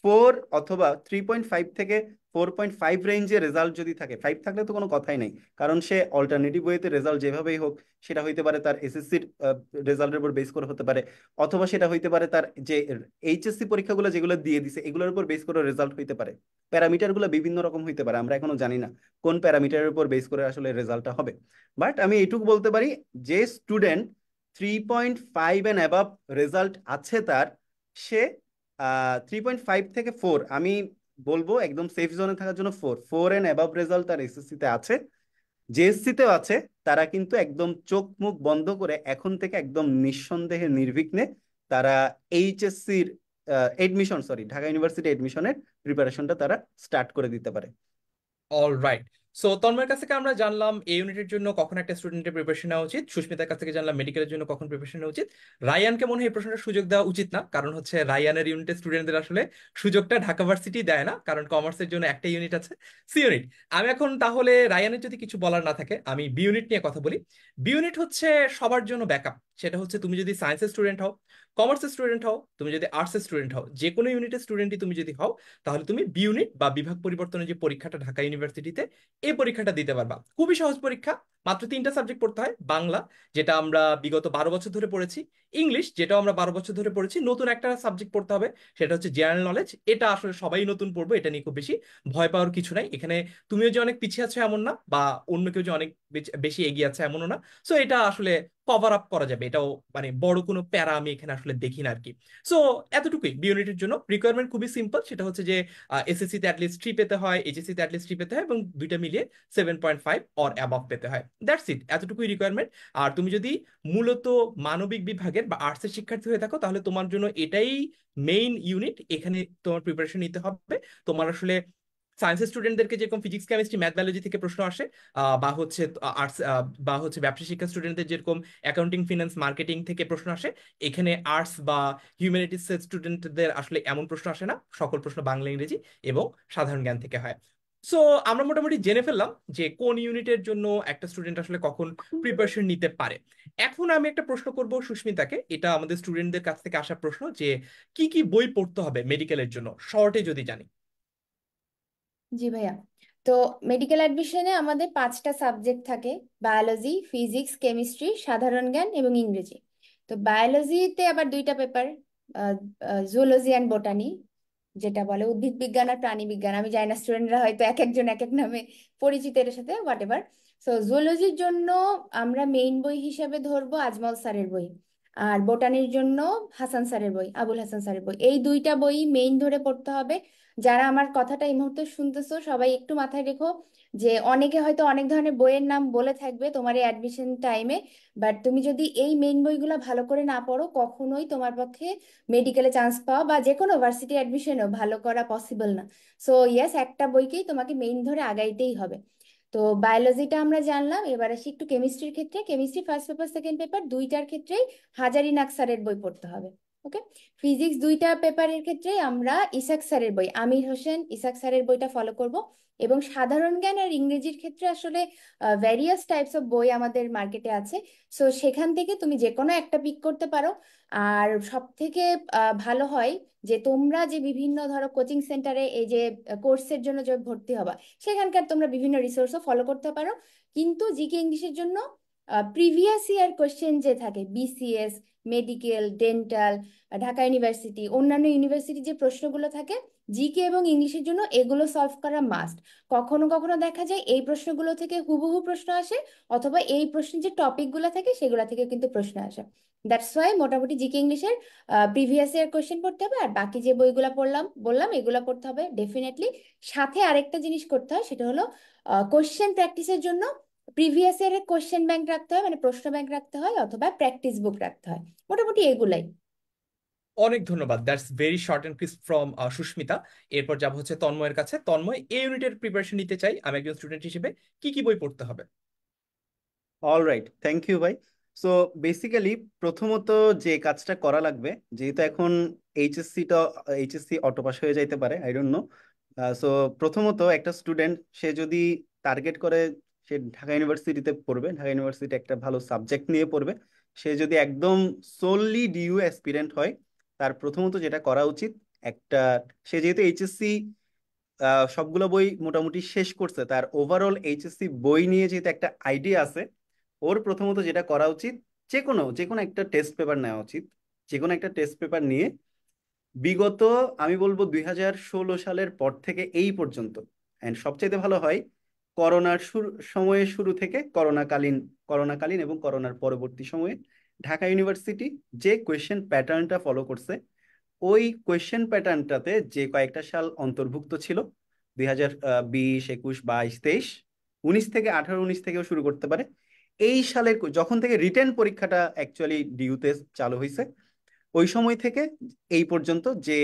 Speaker 3: ফোর অথবা থ্রি পয়েন্ট ফাইভ থেকে ফোর পয়েন্ট ফাইভ রেঞ্জে রেজাল্ট যদি থাকে ফাইভ থাকলে তো কোনো কথাই নেই কারণ সে অল্টারনেটিভ ওয়েতে রেজাল্ট যেভাবেই হোক সেটা হইতে পারে তার এসএসসির রেজাল্টের উপর বেস করে হতে পারে অথবা সেটা হইতে পারে তার যে এইচএসসি পরীক্ষাগুলো যেগুলো দিয়ে দিছে এগুলোর উপর বেস করে রেজাল্ট হইতে পারে প্যারামিটারগুলো বিভিন্ন রকম হইতে পারে আমরা এখনো জানি না কোন প্যারামিটারের উপর বেস করে আসলে রেজাল্টটা হবে বাট আমি এটুকু বলতে পারি যে student three point five and above result আছে তার সে থ্রি পয়েন্ট ফাইভ থেকে ফোর আমি বলবো একদম সেফ জোনে থাকার জন্য four four and above result তার এসএসসিতে আছে জেএসসিতেও আছে তারা কিন্তু একদম চোখ মুখ বন্ধ করে এখন থেকে একদম নিঃসন্দেহে নির্বিঘ্নে তারা এইচএসসির এডমিশন সরি ঢাকা ইউনিভার্সিটি এডমিশনের প্রিপারেশনটা তারা স্টার্ট করে দিতে পারে
Speaker 1: অলরাইট সো তন্ময়ের কাছ থেকে আমরা জানলাম এই ইউনিটের জন্য কখন একটা স্টুডেন্টের প্রিপারেশন নেওয়া উচিত সুস্মিতার কাছ থেকে জানলাম মেডিকেলের জন্য কখন প্রিপারেশন নেওয়া উচিত রায়ানকে মনে হয় এই প্রশ্নটা সুযোগ দেওয়া উচিত না কারণ হচ্ছে রায়ানের ইউনিটের স্টুডেন্টদের আসলে সুযোগটা ঢাকা ভার্সিটি দেয় না কারণ কমার্সের জন্য একটা ইউনিট আছে সি ইউনিট আমি এখন তাহলে রায়ানের যদি কিছু বলার না থাকে আমি বি ইউনিট নিয়ে কথা বলি বি ইউনিট হচ্ছে সবার জন্য ব্যাকআপ সেটা হচ্ছে তুমি যদি সায়েন্সের স্টুডেন্ট হও কমার্সের স্টুডেন্ট হও তুমি যদি আর্টসের স্টুডেন্ট হও যে কোনো ইউনিটের স্টুডেন্টই তুমি যদি হও তাহলে তুমি বি ইউনিট বা বিভাগ পরিবর্তনের যে পরীক্ষাটা ঢাকা ইউনিভার্সিটিতে এই পরীক্ষাটা দিতে পারবা খুবই সহজ পরীক্ষা মাত্র তিনটা সাবজেক্ট পড়তে হয় বাংলা যেটা আমরা বিগত বারো বছর ধরে পড়েছি ইংলিশ যেটা আমরা বারো বছর ধরে পড়েছি নতুন একটা সাবজেক্ট পড়তে হবে সেটা হচ্ছে জেনারেল নলেজ এটা আসলে সবাই নতুন পড়বো এটা নিয়ে খুব বেশি ভয় পাওয়ার কিছু নাই এখানে তুমিও যে অনেক পিছিয়ে আছো এমন না বা অন্য কেউ যে অনেক বেশি এগিয়ে আছে এমনও না সো এটা আসলে কভার আপ করা যাবে এটাও মানে বড় কোনো প্যারা আমি এখানে আসলে দেখি না আর কি সো এতটুকুই বিউনিটির জন্য রিকোয়ারমেন্ট খুবই সিম্পল সেটা হচ্ছে যে তে অ্যাটলিস্ট থ্রি পেতে হয় তে অ্যাটলিস্ট থ্রি পেতে হয় এবং দুইটা মিলিয়ে seven point five or above পেতে হয় দ্যাটস ইট এতটুকুই রিকোয়ারমেন্ট আর তুমি যদি মূলত মানবিক বিভাগে সাবজেক্টের বা আর্টসের শিক্ষার্থী হয়ে থাকো তাহলে তোমার জন্য এটাই মেইন ইউনিট এখানে তোমার প্রিপারেশন নিতে হবে তোমার আসলে সায়েন্সের স্টুডেন্টদেরকে যেরকম ফিজিক্স কেমিস্ট্রি ম্যাথ বায়োলজি থেকে প্রশ্ন আসে বা হচ্ছে আর্টস বা হচ্ছে ব্যবসা শিক্ষা স্টুডেন্টদের যেরকম অ্যাকাউন্টিং ফিনান্স মার্কেটিং থেকে প্রশ্ন আসে এখানে আর্টস বা হিউম্যানিটিস স্টুডেন্টদের আসলে এমন প্রশ্ন আসে না সকল প্রশ্ন বাংলা ইংরেজি এবং সাধারণ জ্ঞান থেকে হয় সো আমরা মোটামুটি জেনে ফেললাম যে কোন ইউনিটের জন্য একটা স্টুডেন্ট আসলে কখন প্রিপারেশন নিতে পারে এখন আমি একটা প্রশ্ন করব সুস্মিতাকে এটা আমাদের স্টুডেন্টদের কাছ থেকে আসা প্রশ্ন যে কি কি বই পড়তে হবে মেডিকেলের জন্য শর্টে যদি জানি
Speaker 2: জি ভাইয়া তো মেডিকেল অ্যাডমিশনে আমাদের পাঁচটা সাবজেক্ট থাকে বায়োলজি ফিজিক্স কেমিস্ট্রি সাধারণ জ্ঞান এবং ইংরেজি তো বায়োলজিতে আবার দুইটা পেপার জুলজি অ্যান্ড বোটানি যেটা বলে উদ্ভিদ বিজ্ঞান আর প্রাণী বিজ্ঞান আমি জানি না স্টুডেন্টরা হয়তো এক একজন এক এক নামে পরিচিত এর সাথে হোয়াট এভার সো জুলজির জন্য আমরা মেইন বই হিসেবে ধরবো আজমল স্যারের বই আর বোটানির জন্য হাসান স্যারের বই আবুল হাসান স্যারের বই এই দুইটা বই মেইন ধরে পড়তে হবে যারা আমার কথাটা এই মুহূর্তে শুনতেছো সবাই একটু মাথায় রেখো যে অনেকে হয়তো অনেক ধরনের বইয়ের নাম বলে থাকবে তোমার এই অ্যাডমিশন টাইমে বাট তুমি যদি এই মেইন বইগুলো ভালো করে না পড়ো কখনোই তোমার পক্ষে মেডিকেলে চান্স পাওয়া বা যে কোনো ভার্সিটি অ্যাডমিশনও ভালো করা পসিবল না সো ইয়েস একটা বইকেই তোমাকে মেইন ধরে আগাইতেই হবে তো বায়োলজিটা আমরা জানলাম এবার আসি একটু কেমিস্ট্রির ক্ষেত্রে chemistry first paper second paper দুইটার ক্ষেত্রেই হাজারি নাক্সারের বই পড়তে হবে ওকে ফিজিক্স দুইটা পেপারের ক্ষেত্রে আমরা ইসাক স্যারের বই আমির হোসেন ইসাক স্যারের বইটা ফলো করব এবং সাধারণ জ্ঞান আর ইংরেজির ক্ষেত্রে আসলে ভ্যারিয়াস টাইপস অফ বই আমাদের মার্কেটে আছে সো সেখান থেকে তুমি যে কোনো একটা পিক করতে পারো আর সব থেকে ভালো হয় যে তোমরা যে বিভিন্ন ধরো কোচিং সেন্টারে এই যে কোর্সের জন্য যে ভর্তি হবা সেখানকার তোমরা বিভিন্ন রিসোর্সও ফলো করতে পারো কিন্তু জিকে ইংলিশের জন্য প্রিভিয়াস ইয়ার কোয়েশ্চেন যে থাকে BCS medical dental Dhaka university অন্যান্য ইউনিভার্সিটির যে প্রশ্নগুলো থাকে জিকে এবং ইংলিশের জন্য এগুলো সলভ করা মাস্ট কখনো কখনো দেখা যায় এই প্রশ্নগুলো থেকে হুবহু প্রশ্ন আসে অথবা এই প্রশ্নের যে টপিকগুলো থাকে সেগুলো থেকে কিন্তু প্রশ্ন আসে দ্যাটস ওয়াই মোটামুটি জিকে ইংলিশের প্রিভিয়াস ইয়ার কোয়েশ্চেন পড়তে হবে আর বাকি যে বইগুলো পড়লাম বললাম এগুলো পড়তে হবে ডেফিনেটলি সাথে আরেকটা জিনিস করতে হয় সেটা হলো কোয়েশ্চেন প্র্যাকটিসের জন্য প্রিভিয়াস এর কোশ্চেন ব্যাংক রাখতে হয় মানে প্রশ্ন ব্যাংক রাখতে হয় অথবা প্র্যাকটিস বুক রাখতে হয় মোটামুটি এগুলাই
Speaker 1: অনেক ধন্যবাদ that's very short and crisp from Sushmita এরপর যাব হচ্ছে তন্ময়ের কাছে তন্ময় এই ইউনিটের প্রিপারেশন নিতে চাই আমি একজন স্টুডেন্ট হিসেবে কি
Speaker 3: কি বই পড়তে হবে অল রাইট থ্যাংক ইউ ভাই সো বেসিক্যালি প্রথমত যে কাজটা করা লাগবে যেহেতু এখন এইচএসসিটা এইচএসসি অটোপাস হয়ে যাইতে পারে আই ডোন্ট নো সো প্রথমত একটা স্টুডেন্ট সে যদি টার্গেট করে সে ঢাকা ইউনিভার্সিটিতে পড়বে ঢাকা ইউনিভার্সিটি একটা ভালো সাবজেক্ট নিয়ে পড়বে সে যদি একদম সোললি ডিউ অ্যাসপিরেন্ট হয় তার প্রথমত যেটা করা উচিত একটা সে যেহেতু এইচএসসি সবগুলো বই মোটামুটি শেষ করছে তার ওভারঅল এইচএসসি বই নিয়ে যেহেতু একটা আইডিয়া আছে ওর প্রথমত যেটা করা উচিত যে কোনো যে কোনো একটা টেস্ট পেপার নেওয়া উচিত যে কোনো একটা টেস্ট পেপার নিয়ে বিগত আমি বলবো দুই সালের পর থেকে এই পর্যন্ত অ্যান্ড সবচাইতে ভালো হয় করোনার শুরু সময়ে শুরু থেকে করোনাকালীন করোনাকালীন এবং করোনার পরবর্তী সময়ে ঢাকা ইউনিভার্সিটি যে কোয়েশ্চেন প্যাটার্নটা ফলো করছে ওই কোয়েশ্চেন প্যাটার্নটাতে যে কয়েকটা সাল অন্তর্ভুক্ত ছিল দুই হাজার বিশ একুশ বাইশ তেইশ উনিশ থেকে আঠারো উনিশ থেকেও শুরু করতে পারে এই সালের যখন থেকে রিটেন পরীক্ষাটা অ্যাকচুয়ালি ডিউতে চালু হয়েছে ওই সময় থেকে এই পর্যন্ত যে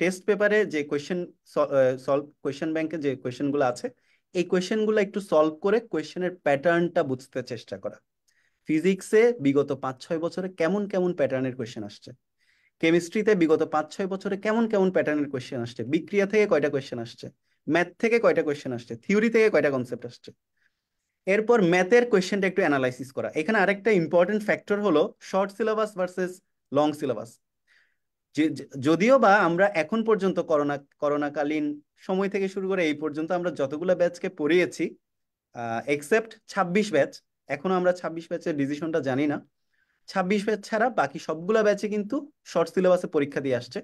Speaker 3: টেস্ট পেপারে যে কোয়েশ্চেন সলভ কোয়েশ্চেন ব্যাংকে যে কোয়েশ্চেনগুলো আছে এই কোয়েশ্চেনগুলো একটু সলভ করে কোয়েশ্চেনের প্যাটার্নটা বুঝতে চেষ্টা করা ফিজিক্সে বিগত পাঁচ ছয় বছরে কেমন কেমন প্যাটার্নের কোয়েশ্চেন আসছে কেমিস্ট্রিতে বিগত পাঁচ ছয় বছরে কেমন কেমন প্যাটার্নের কোয়েশ্চেন আসছে বিক্রিয়া থেকে কয়টা কোয়েশ্চেন আসছে ম্যাথ থেকে কয়টা কোয়েশ্চেন আসছে থিওরি থেকে কয়টা কনসেপ্ট আসছে এরপর ম্যাথের কোয়েশ্চেনটা একটু অ্যানালাইসিস করা এখানে আরেকটা ইম্পর্টেন্ট ফ্যাক্টর হলো short syllabus versus long syllabus যদিও বা আমরা এখন পর্যন্ত করোনা করোনাকালীন সময় থেকে শুরু করে এই পর্যন্ত আমরা যতগুলো ব্যাচকে পড়িয়েছি এক্সেপ্ট ছাব্বিশ ব্যাচ এখনো আমরা ছাব্বিশ ব্যাচের ডিসিশনটা জানি না ছাব্বিশ ব্যাচ ছাড়া বাকি সবগুলো ব্যাচে কিন্তু শর্ট সিলেবাসে পরীক্ষা দিয়ে আসছে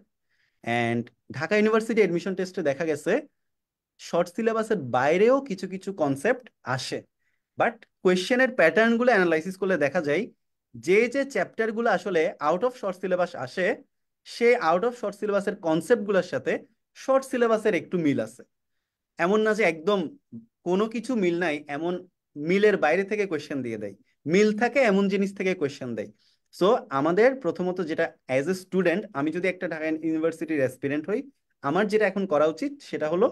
Speaker 3: অ্যান্ড ঢাকা ইউনিভার্সিটি অ্যাডমিশন টেস্টে দেখা গেছে শর্ট সিলেবাসের বাইরেও কিছু কিছু কনসেপ্ট আসে বাট কোয়েশ্চেনের প্যাটার্নগুলো অ্যানালাইসিস করলে দেখা যায় যে যে চ্যাপ্টারগুলো আসলে আউট অফ শর্ট সিলেবাস আসে সে আউট অফ শর্ট সিলেবাসের কনসেপ্টগুলোর সাথে শর্ট সিলেবাসের একটু মিল আছে এমন না যে একদম কোনো কিছু মিল নাই এমন মিলের বাইরে থেকে কোয়েশ্চেন দিয়ে দেয় মিল থাকে এমন জিনিস থেকে কোয়েশ্চেন দেয় সো আমাদের প্রথমত যেটা অ্যাজ এ স্টুডেন্ট আমি যদি একটা ঢাকা ইউনিভার্সিটির অ্যাসপিরেন্ট হই আমার যেটা এখন করা উচিত সেটা হলো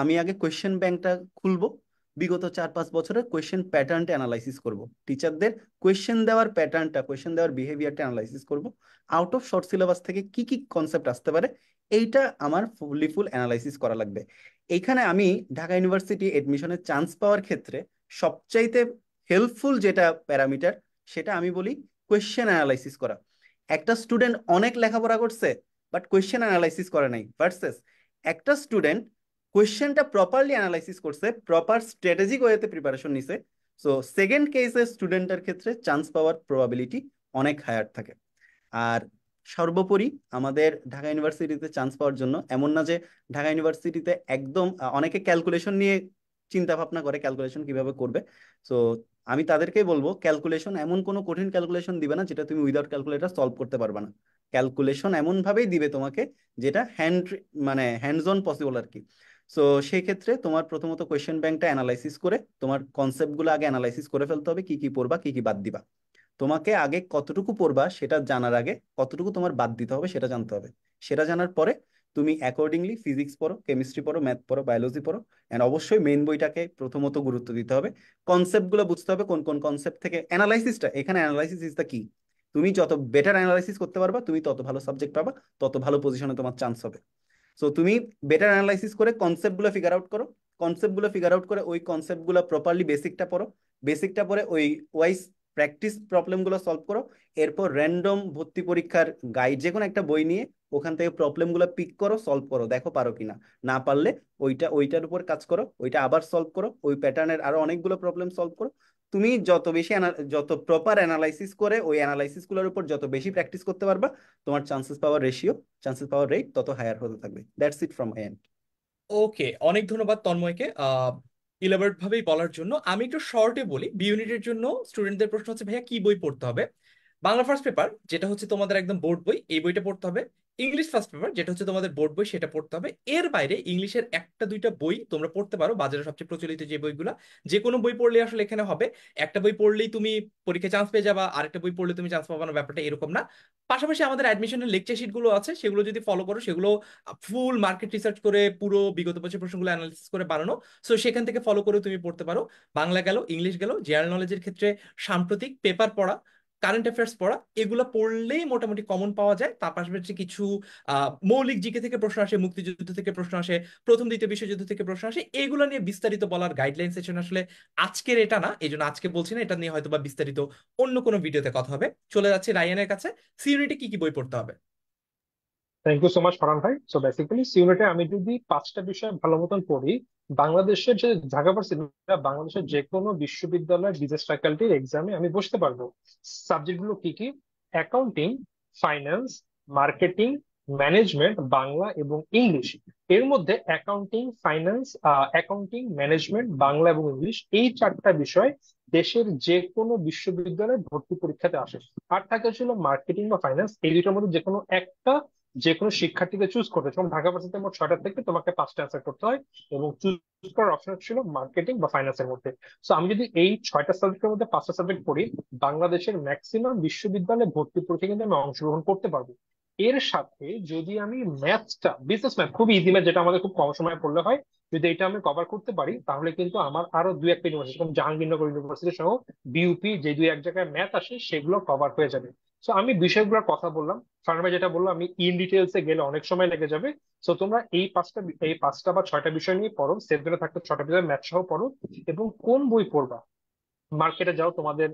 Speaker 3: আমি আগে কোয়েশ্চেন ব্যাংকটা খুলবো বিগত চার পাঁচ বছরের কোয়েশ্চেন প্যাটার্নটা অ্যানালাইসিস করব টিচারদের কোয়েশ্চেন দেওয়ার প্যাটার্নটা কোয়েশ্চেন দেওয়ার বিহেভিয়ারটা অ্যানালাইসিস করব আউট অফ শর্ট সিলেবাস থেকে কি কি কনসেপ্ট আসতে পারে এইটা আমার ফুললি ফুল অ্যানালাইসিস করা লাগবে এইখানে আমি ঢাকা ইউনিভার্সিটি এডমিশনের চান্স পাওয়ার ক্ষেত্রে সবচাইতে হেল্পফুল যেটা প্যারামিটার সেটা আমি বলি কোয়েশ্চেন অ্যানালাইসিস করা একটা স্টুডেন্ট অনেক লেখাপড়া করছে বাট কোয়েশ্চেন অ্যানালাইসিস করে নাই ভার্সেস একটা স্টুডেন্ট কোয়েশ্চেনটা প্রপারলি অ্যানালাইসিস করছে প্রপার স্ট্র্যাটেজিক ওয়েতে প্রিপারেশন নিছে সো সেকেন্ড কেসে স্টুডেন্টের ক্ষেত্রে চান্স পাওয়ার প্রবাবিলিটি অনেক হায়ার থাকে আর সর্বোপরি আমাদের ঢাকা ইউনিভার্সিটিতে চান্স পাওয়ার জন্য এমন না যে ঢাকা ইউনিভার্সিটিতে একদম অনেকে ক্যালকুলেশন নিয়ে চিন্তা ভাবনা করে ক্যালকুলেশন কিভাবে করবে সো আমি তাদেরকে বলবো ক্যালকুলেশন এমন কোনো কঠিন ক্যালকুলেশন দিবে না যেটা তুমি উইদাউট ক্যালকুলেটার সলভ করতে পারবে না ক্যালকুলেশন এমনভাবেই দিবে তোমাকে যেটা হ্যান্ড মানে হ্যান্ডজন অন পসিবল আর কি সো সেই ক্ষেত্রে তোমার প্রথমত কোয়েশ্চেন ব্যাংকটা অ্যানালাইসিস করে তোমার কনসেপ্টগুলো আগে অ্যানালাইসিস করে ফেলতে হবে কি কি পড়বা কি কি বাদ দিবা তোমাকে আগে কতটুকু পড়বা সেটা জানার আগে কতটুকু তোমার বাদ দিতে হবে সেটা জানতে হবে সেটা জানার পরে তুমি অ্যাকর্ডিংলি ফিজিক্স পড়ো কেমিস্ট্রি পড়ো ম্যাথ পড়ো বায়োলজি পড়ো অ্যান্ড অবশ্যই মেন বইটাকে প্রথমত গুরুত্ব দিতে হবে কনসেপ্টগুলো বুঝতে হবে কোন কোন কনসেপ্ট থেকে অ্যানালাইসিসটা এখানে অ্যানালাইসিস ইজ দ্য কি তুমি যত বেটার অ্যানালাইসিস করতে পারবা তুমি তত ভালো সাবজেক্ট পাবা তত ভালো পজিশনে তোমার চান্স হবে সো তুমি বেটার অ্যানালাইসিস করে কনসেপ্টগুলো ফিগার আউট করো কনসেপ্টগুলো ফিগার আউট করে ওই কনসেপ্টগুলো প্রপারলি বেসিকটা পড়ো বেসিকটা পরে ওই ওয়াইজ প্র্যাকটিস প্রবলেমগুলো সলভ করো এরপর র্যান্ডম ভর্তি পরীক্ষার গাইড যে কোনো একটা বই নিয়ে ওখান থেকে প্রবলেমগুলো পিক করো সলভ করো দেখো পারো কিনা না পারলে ওইটা ওইটার উপর কাজ করো ওইটা আবার সলভ করো ওই প্যাটার্নের আরো অনেকগুলো প্রবলেম সলভ করো তুমি যত বেশি যত প্রপার অ্যানালাইসিস করে ওই অ্যানালাইসিস গুলোর উপর যত বেশি প্র্যাকটিস করতে পারবা তোমার চান্সেস পাওয়ার রেশিও চান্সেস পাওয়ার রেট তত হায়ার হতে থাকবে that's it from end
Speaker 1: okay অনেক ধন্যবাদ তন্ময়কে ইলাবরেট ভাবেই বলার জন্য আমি একটু শর্টে বলি বি ইউনিটের জন্য স্টুডেন্টদের প্রশ্ন হচ্ছে ভাইয়া কি বই পড়তে হবে বাংলা ফার্স্ট পেপার যেটা হচ্ছে তোমাদের একদম বোর্ড বই এই বইটা পড়তে হবে ইংলিশ ফার্স্ট পেপার যেটা হচ্ছে তোমাদের বোর্ড বই সেটা পড়তে হবে এর বাইরে ইংলিশের একটা দুইটা বই তোমরা পড়তে পারো বাজারে সবচেয়ে প্রচলিত যে বইগুলো যে কোনো বই পড়লে আসলে এখানে হবে একটা বই পড়লেই তুমি পরীক্ষায় চান্স পেয়ে যাবা আরেকটা বই পড়লে তুমি চান্স পাবা না ব্যাপারটা এরকম না পাশাপাশি আমাদের অ্যাডমিশনের লেকচার শিটগুলো আছে সেগুলো যদি ফলো করো সেগুলো ফুল মার্কেট রিসার্চ করে পুরো বিগত বছর প্রশ্নগুলো অ্যানালিসিস করে বানানো সো সেখান থেকে ফলো করে তুমি পড়তে পারো বাংলা গেল ইংলিশ গেল জেনারেল নলেজের ক্ষেত্রে সাম্প্রতিক পেপার পড়া কারেন্ট অ্যাফেয়ার্স পড়া এগুলো পড়লেই মোটামুটি কমন পাওয়া যায় তার পাশাপাশি কিছু মৌলিক জিকে থেকে প্রশ্ন আসে মুক্তিযুদ্ধ থেকে প্রশ্ন আসে প্রথম দ্বিতীয় বিশ্বযুদ্ধ থেকে প্রশ্ন আসে এগুলো নিয়ে বিস্তারিত বলার গাইডলাইন সেশন আসলে আজকের এটা না এই জন্য আজকে বলছি না এটা নিয়ে হয়তো বা বিস্তারিত অন্য কোনো ভিডিওতে কথা হবে চলে যাচ্ছে রায়ানের কাছে সিউনিটি কি কি বই পড়তে হবে
Speaker 4: thank you so much Faran ভাই সো বেসিক্যালি সিউনিটে আমি যদি পাঁচটা বিষয় ভালো মতন পড়ি বাংলাদেশের যে ঢাকা ভার্সিটিটা বাংলাদেশের যে কোনো বিশ্ববিদ্যালয়ের বিজনেস ফ্যাকাল্টির এক্সামে আমি বসতে পারবো সাবজেক্টগুলো কি কি accounting finance marketing management Bangla এবং ইংলিশ এর মধ্যে accounting finance accounting management Bangla এবং ইংলিশ এই চারটা বিষয় দেশের যে কোনো বিশ্ববিদ্যালয়ে ভর্তি পরীক্ষাতে আসে আর থাকে ছিল মার্কেটিং বা ফাইন্যান্স এই দুটোর মধ্যে যে কোনো একটা যে কোনো শিক্ষার্থীকে চুজ করতে যেমন ঢাকা ভার্সিটিতে মোট ছয়টা থেকে তোমাকে পাঁচটা অ্যান্সার করতে হয় এবং চুজ করার অপশন ছিল মার্কেটিং বা ফাইন্যান্সের মধ্যে সো আমি যদি এই ছয়টা সাবজেক্টের মধ্যে পাঁচটা সাবজেক্ট পড়ি বাংলাদেশের ম্যাক্সিমাম বিশ্ববিদ্যালয়ে ভর্তি পরীক্ষা কিন্তু আমি অংশগ্রহণ করতে পারবো এর সাথে যদি আমি ম্যাথটা বিজনেস ম্যাথ খুব ইজি ম্যাথ যেটা আমাদের খুব কম সময়ে পড়লে হয় যদি এটা আমি কভার করতে পারি তাহলে কিন্তু আমার আরো দুই একটা ইউনিভার্সিটি যেমন জাহাঙ্গীরনগর ইউনিভার্সিটি সহ বিউপি যে দুই এক জায়গায় ম্যাথ আসে সেগুলো কভার হয়ে যাবে সো আমি বিষয়গুলোর কথা বললাম সঙ্গে যেটা বললাম আমি ইন ডিটেলস এ গেলে অনেক সময় লেগে যাবে সো তোমরা এই পাঁচটা এই পাঁচটা বা ছয়টা বিষয় নিয়ে পড়ো সেফ জোনে থাকতে ছয়টা বিষয় ম্যাথ সহ পড়ো এবং কোন বই পড়বা মার্কেটে যাও তোমাদের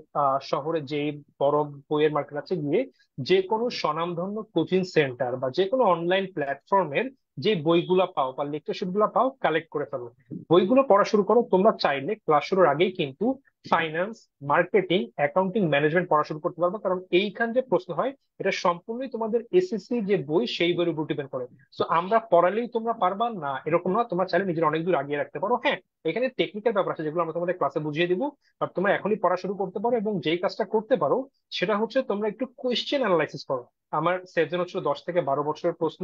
Speaker 4: শহরে যে বড় বইয়ের মার্কেট আছে গিয়ে যে কোনো স্বনামধন্য কোচিং সেন্টার বা যে কোনো অনলাইন প্ল্যাটফর্মের যে বইগুলো পাও বা লেকচারশিপ গুলো পাও কালেক্ট করে ফেলো বইগুলো পড়া শুরু করো তোমরা চাইলে ক্লাস শুরুর আগেই কিন্তু ফাইন্যান্স মার্কেটিং অ্যাকাউন্টিং ম্যানেজমেন্ট পড়াশোনা করতে পারবো কারণ এইখান যে প্রশ্ন হয় এটা সম্পূর্ণই তোমাদের এসএসসি যে বই সেই বইয়ের উপর ডিপেন্ড করে সো আমরা পড়ালেই তোমরা পারবা না এরকম না তোমরা চাইলে নিজের অনেক দূর আগিয়ে রাখতে পারো হ্যাঁ এখানে টেকনিক্যাল ব্যাপার আছে যেগুলো আমরা তোমাদের ক্লাসে বুঝিয়ে দিব বাট তোমরা এখনই পড়া শুরু করতে পারো এবং যেই কাজটা করতে পারো সেটা হচ্ছে তোমরা একটু কোয়েশ্চেন অ্যানালাইসিস করো আমার সেজন হচ্ছিল দশ থেকে বারো বছরের প্রশ্ন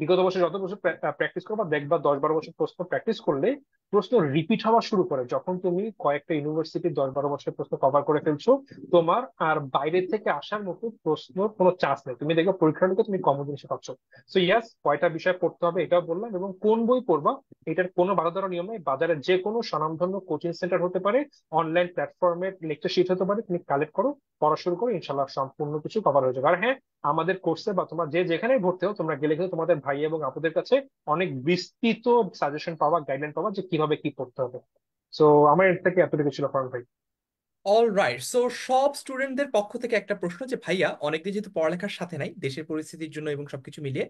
Speaker 4: বিগত বছর যত বছর প্র্যাকটিস করো বা দেখবা দশ বারো বছর প্রশ্ন প্র্যাকটিস করলে প্রশ্ন রিপিট হওয়া শুরু করে যখন তুমি কয়েকটা ইউনিভার্সিটি দশ বারো বছরের প্রশ্ন কভার করে ফেলছো তোমার আর বাইরে থেকে আসার মতো প্রশ্ন কোনো চান্স নেই তুমি দেখো পরীক্ষার লোকে তুমি কম জিনিস পাচ্ছো সো ইয়াস কয়টা বিষয় পড়তে হবে এটাও বললাম এবং কোন বই পড়বা এটার কোনো বাধা ধরা নিয়ম নেই বাজারে যে কোনো স্বনামধন্য কোচিং সেন্টার হতে পারে অনলাইন প্ল্যাটফর্মে লেকচার শিট হতে পারে তুমি কালেক্ট করো পড়া শুরু করো ইনশাল্লাহ সম্পূর্ণ কিছু কভার হয়ে যাবে আর হ্যাঁ আমাদের কোর্সে বা তোমার যে যেখানে ভর্তি হো তোমরা গেলে কিন্তু তোমাদের ভাই এবং আপুদের কাছে অনেক বিস্তৃত সাজেশন পাওয়া গাইডলাইন পাওয়া যে কিভাবে কি পড়তে হবে So am I taking application of on
Speaker 1: all right so সব স্টুডেন্টদের পক্ষ থেকে একটা প্রশ্ন যে ভাইয়া অনেকদিন যেহেতু পড়ালেখার সাথে নাই দেশের পরিস্থিতির জন্য এবং সবকিছু মিলিয়ে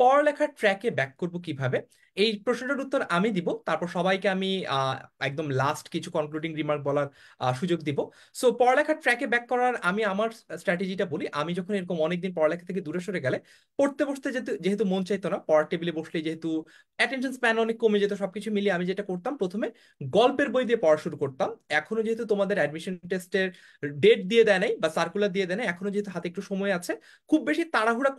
Speaker 1: পড়ালেখার ট্র্যাকে ব্যাক করব কিভাবে এই প্রশ্নটার উত্তর আমি দিব তারপর সবাইকে আমি একদম লাস্ট কিছু কনক্লুডিং রিমার্ক বলার সুযোগ দিব সো পড়ালেখার ট্র্যাকে ব্যাক করার আমি আমার স্ট্র্যাটেজিটা বলি আমি যখন এরকম অনেকদিন পড়ালেখা থেকে দূরে সরে গেলে পড়তে বসতে যেহেতু যেহেতু মন চাইতো না পড়ার টেবিলে বসলে যেহেতু অ্যাটেনশন স্প্যান অনেক কমে যেত সবকিছু মিলিয়ে আমি যেটা করতাম প্রথমে গল্পের বই দিয়ে পড়া শুরু করতাম এখনো যেহেতু তোমাদের অ্যাডমিশন টেস্টের ডেট দিয়ে দেয় নাই বা সার্কুলার দিয়ে দেয় নাই এখনো যেহেতু হাতে একটু সময় আছে খুব বেশি তাড়াহুড়া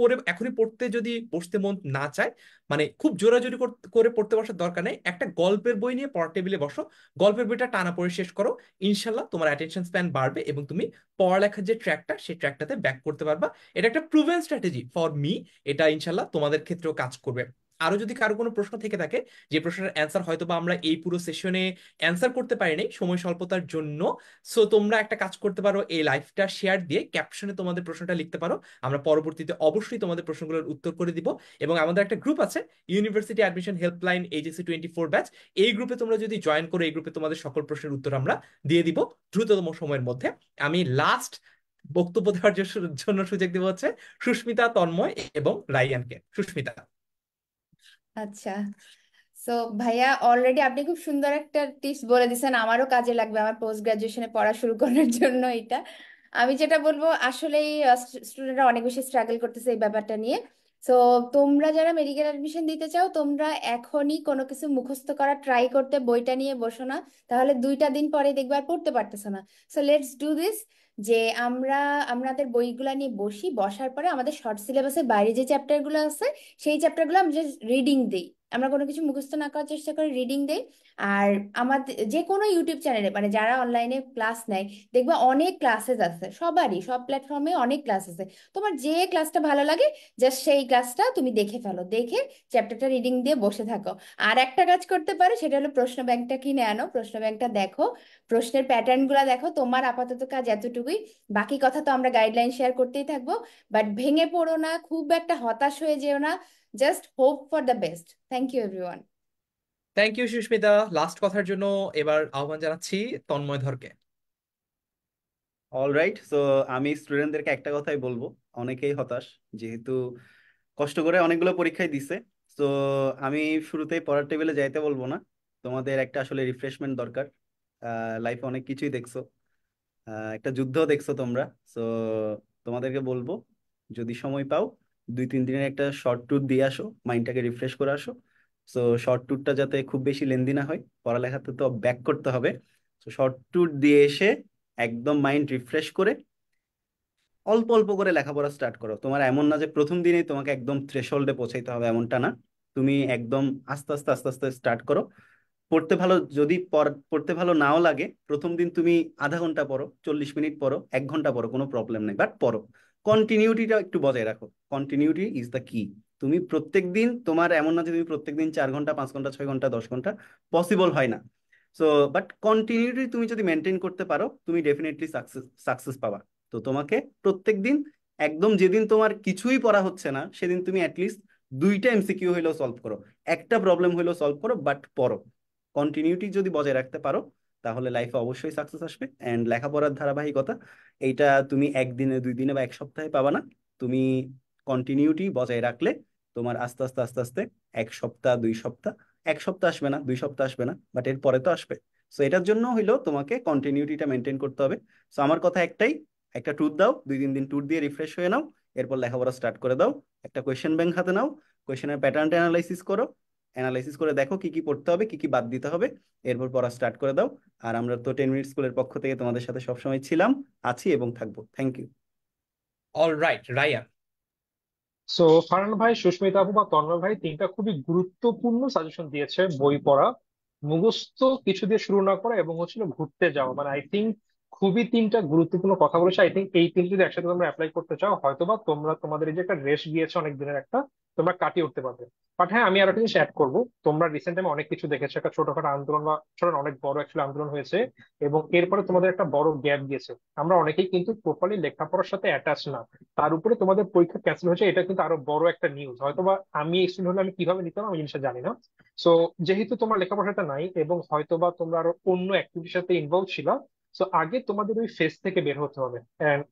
Speaker 1: করে এখনই পড়তে যদি বসতে মন না চায় মানে খুব জোরাজোরি করে পড়তে বসার দরকার নেই একটা গল্পের বই নিয়ে পড়ার টেবিলে বসো গল্পের বইটা টানা পড়ে শেষ করো ইনশাল্লাহ তোমার অ্যাটেনশন স্প্যান বাড়বে এবং তুমি পড়ালেখার যে ট্র্যাকটা সেই ট্র্যাকটাতে ব্যাক করতে পারবা এটা একটা প্রুভেন স্ট্র্যাটেজি ফর মি এটা ইনশাল্লাহ তোমাদের ক্ষেত্রেও কাজ করবে আরো যদি কারো কোনো প্রশ্ন থেকে থাকে যে প্রশ্নের অ্যান্সার হয়তো বা আমরা এই পুরো সেশনে অ্যান্সার করতে পারিনি সময় স্বল্পতার জন্য সো তোমরা একটা কাজ করতে পারো এই লাইভটা শেয়ার দিয়ে ক্যাপশনে তোমাদের প্রশ্নটা লিখতে পারো আমরা পরবর্তীতে অবশ্যই তোমাদের প্রশ্নগুলোর উত্তর করে দিব এবং আমাদের একটা গ্রুপ আছে university admission helpline HSC twenty four batch এই গ্রুপে তোমরা যদি জয়েন করো এই গ্রুপে তোমাদের সকল প্রশ্নের উত্তর আমরা দিয়ে দিব দ্রুততম সময়ের মধ্যে আমি লাস্ট বক্তব্য দেওয়ার জন্য সুযোগ দেব হচ্ছে সুস্মিতা তন্ময় এবং রাইয়ানকে সুস্মিতা
Speaker 2: আচ্ছা তো ভাইয়া অলরেডি আপনি খুব সুন্দর একটা টিপস বলে দিচ্ছেন আমারও কাজে লাগবে আমার পোস্ট গ্রাজুয়েশনে পড়া শুরু করার জন্য এটা আমি যেটা বলবো আসলেই স্টুডেন্টরা অনেক বেশি স্ট্রাগল করতেছে এই ব্যাপারটা নিয়ে সো তোমরা যারা মেডিকেল অ্যাডমিশন দিতে চাও তোমরা এখনই কোনো কিছু মুখস্থ করা ট্রাই করতে বইটা নিয়ে বসো না তাহলে দুইটা দিন পরে দেখবে আর পড়তে পারতেছো না সো লেটস ডু দিস যে আমরা আমাদের বইগুলো নিয়ে বসি বসার পরে আমাদের শর্ট সিলেবাসের বাইরে যে চ্যাপ্টারগুলো আছে সেই চ্যাপ্টারগুলো আমরা রিডিং দিই আমরা কোনো কিছু মুখস্থ না করার চেষ্টা করে রিডিং দেই আর আমাদের যে কোনো ইউটিউব চ্যানেলে মানে যারা অনলাইনে ক্লাস নেয় দেখবে অনেক ক্লাসেস আছে সবারই সব প্ল্যাটফর্মে অনেক ক্লাস আছে তোমার যে ক্লাসটা ভালো লাগে জাস্ট সেই ক্লাসটা তুমি দেখে ফেলো দেখে চ্যাপ্টারটা রিডিং দিয়ে বসে থাকো আর একটা কাজ করতে পারো সেটা হলো প্রশ্ন ব্যাংকটা কিনে আনো প্রশ্ন ব্যাংকটা দেখো প্রশ্নের প্যাটার্নগুলো দেখো তোমার আপাতত কাজ এতটুকুই বাকি কথা তো আমরা গাইডলাইন শেয়ার করতেই থাকবো বাট ভেঙে পড়ো না খুব একটা হতাশ হয়ে যেও না just hope for the best thank you everyone
Speaker 1: thank you Sushmita last কথার জন্য এবার আহ্বান জানাচ্ছি তন্ময় ধরকে
Speaker 3: অলরাইট সো আমি স্টুডেন্টদেরকে একটা কথাই বলবো অনেকেই হতাশ যেহেতু কষ্ট করে অনেকগুলো পরীক্ষায় দিছে তো আমি শুরুতেই পড়ার টেবিলে যাইতে বলবো না তোমাদের একটা আসলে রিফ্রেশমেন্ট দরকার লাইফে অনেক কিছুই দেখছো একটা যুদ্ধ দেখছো তোমরা তো তোমাদেরকে বলবো যদি সময় পাও দুই তিন দিনের একটা শর্ট ট্যুর দিয়ে আসো মাইন্ডটাকে রিফ্রেশ করে আসো সো শর্ট ট্যুরটা যাতে খুব বেশি লেন্দি না হয় পড়ালেখাতে তো ব্যাক করতে হবে তো শর্ট ট্যুর দিয়ে এসে একদম মাইন্ড রিফ্রেশ করে অল্প অল্প করে লেখাপড়া স্টার্ট করো তোমার এমন না যে প্রথম দিনেই তোমাকে একদম থ্রেশহোল্ডে পৌঁছাইতে হবে এমনটা না তুমি একদম আস্তে আস্তে আস্তে আস্তে স্টার্ট করো পড়তে ভালো যদি পড়তে ভালো নাও লাগে প্রথম দিন তুমি আধা ঘন্টা পড়ো চল্লিশ মিনিট পড়ো এক ঘন্টা পড়ো কোনো প্রবলেম নেই বাট পড়ো কন্টিনিউটিটা একটু বজায় রাখো কন্টিনিউটি ইজ দ্য কি তুমি প্রত্যেক দিন তোমার এমন না যে তুমি প্রত্যেক দিন চার ঘন্টা পাঁচ ঘন্টা ছয় ঘন্টা দশ ঘন্টা পসিবল হয় না সো বাট কন্টিনিউটি তুমি যদি মেনটেন করতে পারো তুমি ডেফিনেটলি সাকসেস সাকসেস পাবা তো তোমাকে প্রত্যেক দিন একদম যেদিন তোমার কিছুই পড়া হচ্ছে না সেদিন তুমি অ্যাটলিস্ট দুইটা এমসিকিউ হইলেও সলভ করো একটা প্রবলেম হইলেও সলভ করো বাট পড়ো কন্টিনিউটি যদি বজায় রাখতে পারো তাহলে লাইফে অবশ্যই সাকসেস আসবে অ্যান্ড লেখাপড়ার ধারাবাহিকতা এইটা তুমি একদিনে দুই দিনে বা এক সপ্তাহে পাবা না তুমি কন্টিনিউটি বজায় রাখলে তোমার আস্তে আস্তে আস্তে আস্তে এক সপ্তাহ দুই সপ্তাহ এক সপ্তাহ আসবে না দুই সপ্তাহ আসবে না বাট এর পরে তো আসবে সো এটার জন্য হইলো তোমাকে কন্টিনিউটিটা মেনটেন করতে হবে সো আমার কথা একটাই একটা ট্যুর দাও দুই তিন দিন ট্যুর দিয়ে রিফ্রেশ হয়ে নাও এরপর লেখাপড়া স্টার্ট করে দাও একটা কোয়েশ্চেন ব্যাংক হাতে নাও কোয়েশ্চেনের প্যাটার্নটা অ্যানালাইসিস করো অ্যানালাইসিস করে দেখো কি কি পড়তে হবে কি কি বাদ দিতে হবে এরপর পড়া স্টার্ট করে দাও আর আমরা তো টেন মিনিট স্কুলের পক্ষ থেকে তোমাদের সাথে সবসময় ছিলাম আছি এবং থাকবো thank you
Speaker 1: all right Rayan
Speaker 3: so Faran ভাই সুস্মিতা আপু বা তন্ময় ভাই তিনটা
Speaker 4: খুবই গুরুত্বপূর্ণ সাজেশন দিয়েছে বই পড়া মুখস্থ কিছু দিয়ে শুরু না করা এবং হচ্ছিল ঘুরতে যাওয়া মানে আই থিঙ্ক খুবই তিনটা গুরুত্বপূর্ণ কথা বলেছে আই থিঙ্ক এই তিনটি যদি একসাথে তোমরা অ্যাপ্লাই করতে চাও হয়তোবা তোমরা তোমাদের এই যে একটা রেস্ট দিয়েছে অনেক দিনের একটা তোমরা কাটিয়ে উঠতে পারবে বাট হ্যাঁ আমি আরো একটা জিনিস অ্যাড করবো তোমরা রিসেন্ট আমি অনেক কিছু দেখেছো একটা ছোটখাটো আন্দোলন বা ছোট অনেক বড় অ্যাকচুয়ালি আন্দোলন হয়েছে এবং এরপরে তোমাদের একটা বড় গ্যাপ দিয়েছে আমরা অনেকেই কিন্তু প্রপারলি লেখাপড়ার সাথে অ্যাটাচ না তার উপরে তোমাদের পরীক্ষা ক্যান্সেল হয়েছে এটা কিন্তু আরো বড় একটা নিউজ হয়তো বা আমি স্টুডেন্ট হলে আমি কিভাবে নিতাম আমি জিনিসটা জানি না সো যেহেতু তোমার লেখাপড়া সাথে নাই এবং হয়তোবা তোমরা আরো অন্য অ্যাক্টিভিটির সাথে ইনভলভ ছিল সো আগে তোমাদের ওই ফেস থেকে বের হতে হবে অ্যান্ড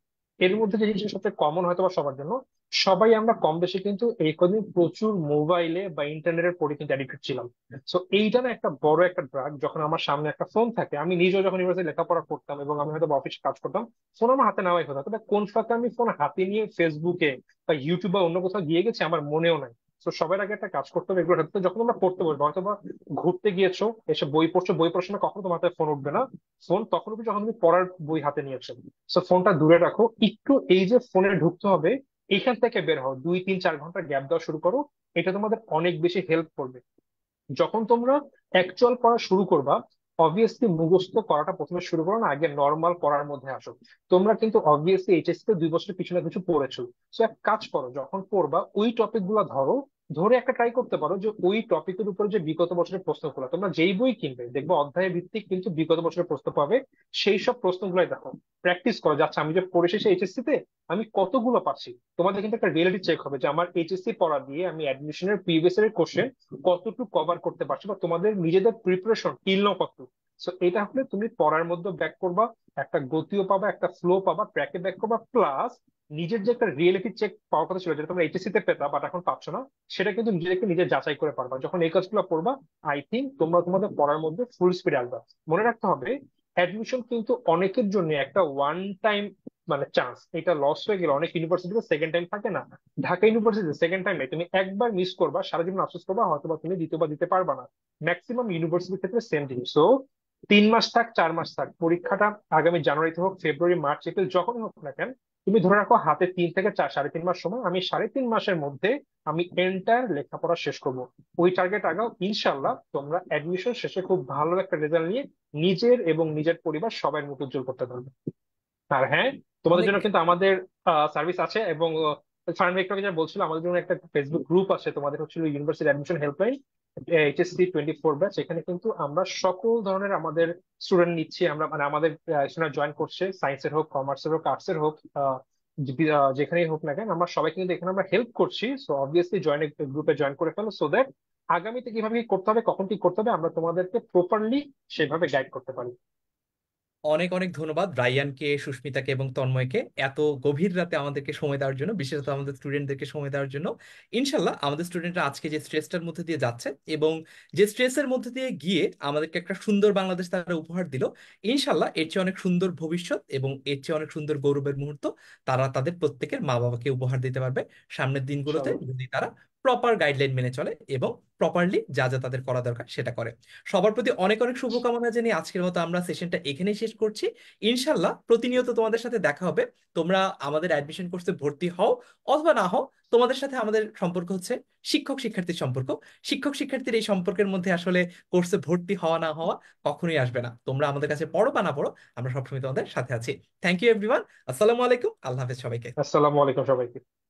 Speaker 4: এর মধ্যে যে জিনিসটা সবচেয়ে কমন হয়তো বা সবার জন্য সবাই আমরা কম বেশি কিন্তু এই কদিন প্রচুর মোবাইলে বা ইন্টারনেটের পরে কিন্তু অ্যাডিক্টেড ছিলাম সো এইটা না একটা বড় একটা ড্রাগ যখন আমার সামনে একটা ফোন থাকে আমি নিজেও যখন ইউনিভার্সিটি লেখাপড়া করতাম এবং আমি হয়তো অফিসে কাজ করতাম ফোন আমার হাতে নেওয়াই হতো কোন ফাঁকে আমি ফোন হাতে নিয়ে ফেসবুকে বা ইউটিউব বা অন্য কোথাও গিয়ে গেছি আমার মনেও নাই তো সবার আগে একটা কাজ করতে হবে এগুলো যখন তোমরা পড়তে বসবে হয়তো বা ঘুরতে গিয়েছো এসে বই পড়ছো বই পড়ার সময় কখনো তোমার হাতে ফোন উঠবে না ফোন তখন যখন তুমি পড়ার বই হাতে নিয়েছো তো ফোনটা দূরে রাখো একটু এই যে ফোনে ঢুকতে হবে এখান থেকে বের হও দুই তিন চার ঘন্টা গ্যাপ দেওয়া শুরু করো এটা তোমাদের অনেক বেশি হেল্প করবে যখন তোমরা অ্যাকচুয়াল পড়া শুরু করবা অবভিয়াসলি মুখস্থ করাটা প্রথমে শুরু করো না আগে নর্মাল পড়ার মধ্যে আসো তোমরা কিন্তু অবভিয়াসলি এইচএসসি দুই বছরের কিছু না কিছু পড়েছো তো এক কাজ করো যখন পড়বা ওই টপিক গুলা ধরো ধরে একটা ট্রাই করতে পারো যে ওই টপিকের উপরে যে বিগত বছরের প্রশ্নগুলো তোমরা যেই বই কিনবে দেখবে অধ্যায় ভিত্তিক কিন্তু বিগত বছরের প্রশ্ন পাবে সেই সব প্রশ্নগুলাই দেখো প্র্যাকটিস করো যাচ্ছে আমি যে পড়ে শেষে এইচএসসি তে আমি কতগুলো পাচ্ছি তোমাদের কিন্তু একটা রিয়েলিটি চেক হবে যে আমার এইচএসসি পড়া দিয়ে আমি অ্যাডমিশনের প্রিভিয়াস এর কোশ্চেন কতটুকু কভার করতে পারছি বা তোমাদের নিজেদের প্রিপারেশন কিনলো কত সো এটা হলে তুমি পড়ার মধ্যে ব্যাক করবা একটা গতিও পাবা একটা ফ্লো পাবা ট্র্যাকে ব্যাক করবা প্লাস নিজের যে একটা রিয়েলিটি চেক পাওয়ার কথা ছিল যেটা তোমরা এইচএসসি তে পেতা বাট এখন পাচ্ছ না সেটা কিন্তু নিজেকে নিজে যাচাই করে পারবা যখন এই কাজগুলো পড়বা আই থিঙ্ক তোমরা তোমাদের পড়ার মধ্যে ফুল স্পিড আসবা মনে রাখতে হবে অ্যাডমিশন কিন্তু অনেকের জন্য একটা ওয়ান টাইম মানে চান্স এটা লস হয়ে গেলে অনেক ইউনিভার্সিটিতে সেকেন্ড টাইম থাকে না ঢাকা ইউনিভার্সিটিতে সেকেন্ড টাইম নেই তুমি একবার মিস করবা সারা জীবন আফসোস করবা হয়তো বা তুমি দ্বিতীয়বার দিতে পারবা না ম্যাক্সিমাম ইউনিভার্সিটির ক্ষেত্রে সেম জিনিস সো তিন মাস থাক চার মাস থাক পরীক্ষাটা আগামী জানুয়ারিতে হোক ফেব্রুয়ারি মার্চ এপ্রিল যখনই হোক না কেন তুমি ধরে রাখো হাতে তিন থেকে চার সাড়ে তিন মাস সময় আমি সাড়ে তিন মাসের মধ্যে আমি এন্টায়ার লেখাপড়া শেষ করব ওই টার্গেট আগাও ইনশাল্লাহ তোমরা অ্যাডমিশন শেষে খুব ভালো একটা রেজাল্ট নিয়ে নিজের এবং নিজের পরিবার সবাই মুখ উজ্জ্বল করতে পারবে আর হ্যাঁ তোমাদের জন্য কিন্তু আমাদের সার্ভিস আছে এবং ফার্ম যা বলছিল আমাদের জন্য একটা ফেসবুক গ্রুপ আছে তোমাদের হচ্ছিল university admission helpline HSC twenty four batch এখানে কিন্তু আমরা সকল ধরনের আমাদের স্টুডেন্ট নিচ্ছি আমরা মানে আমাদের স্টুডেন্ট জয়েন করছে সায়েন্সের হোক কমার্সের হোক আর্টসের হোক যেখানেই হোক না কেন আমরা সবাই কিন্তু এখানে আমরা হেল্প করছি সো অবভিয়াসলি জয়েন গ্রুপে জয়েন করে ফেলো সো দ্যাট আগামীতে কিভাবে কি করতে হবে কখন কি করতে হবে আমরা তোমাদেরকে প্রপারলি সেভাবে গাইড করতে পারি
Speaker 1: অনেক অনেক ধন্যবাদ রাইয়ানকে সুস্মিতাকে এবং তন্ময়কে এত গভীর রাতে আমাদেরকে সময় দেওয়ার জন্য বিশেষত আমাদের স্টুডেন্টদেরকে সময় দেওয়ার জন্য ইনশাল্লাহ আমাদের স্টুডেন্টরা আজকে যে স্ট্রেসটার মধ্যে দিয়ে যাচ্ছে এবং যে স্ট্রেসের মধ্যে দিয়ে গিয়ে আমাদেরকে একটা সুন্দর বাংলাদেশ তারা উপহার দিল ইনশাল্লাহ এর চেয়ে অনেক সুন্দর ভবিষ্যৎ এবং এর চেয়ে অনেক সুন্দর গৌরবের মুহূর্ত তারা তাদের প্রত্যেকের মা বাবাকে উপহার দিতে পারবে সামনের দিনগুলোতে যদি তারা প্রপার গাইডলাইন মেনে চলে এবং প্রপারলি যা যা তাদের করা দরকার সেটা করে সবার প্রতি অনেক অনেক শুভকামনা জানিয়ে আজকের মতো আমরা সেশনটা এখানে শেষ করছি ইনশাল্লাহ প্রতিনিয়ত তোমাদের সাথে দেখা হবে তোমরা আমাদের অ্যাডমিশন কোর্সে ভর্তি হও অথবা না হও তোমাদের সাথে আমাদের সম্পর্ক হচ্ছে শিক্ষক শিক্ষার্থীর সম্পর্ক শিক্ষক শিক্ষার্থীর এই সম্পর্কের মধ্যে আসলে কোর্সে ভর্তি হওয়া না হওয়া কখনোই আসবে না তোমরা আমাদের কাছে পড়ো বা না পড়ো আমরা সবসময় তোমাদের সাথে আছি থ্যাংক ইউ এভরিওয়ান আসসালামু আলাইকুম আল্লাহ হাফেজ সবাইকে আসসালামু আলাইকুম সবাইকে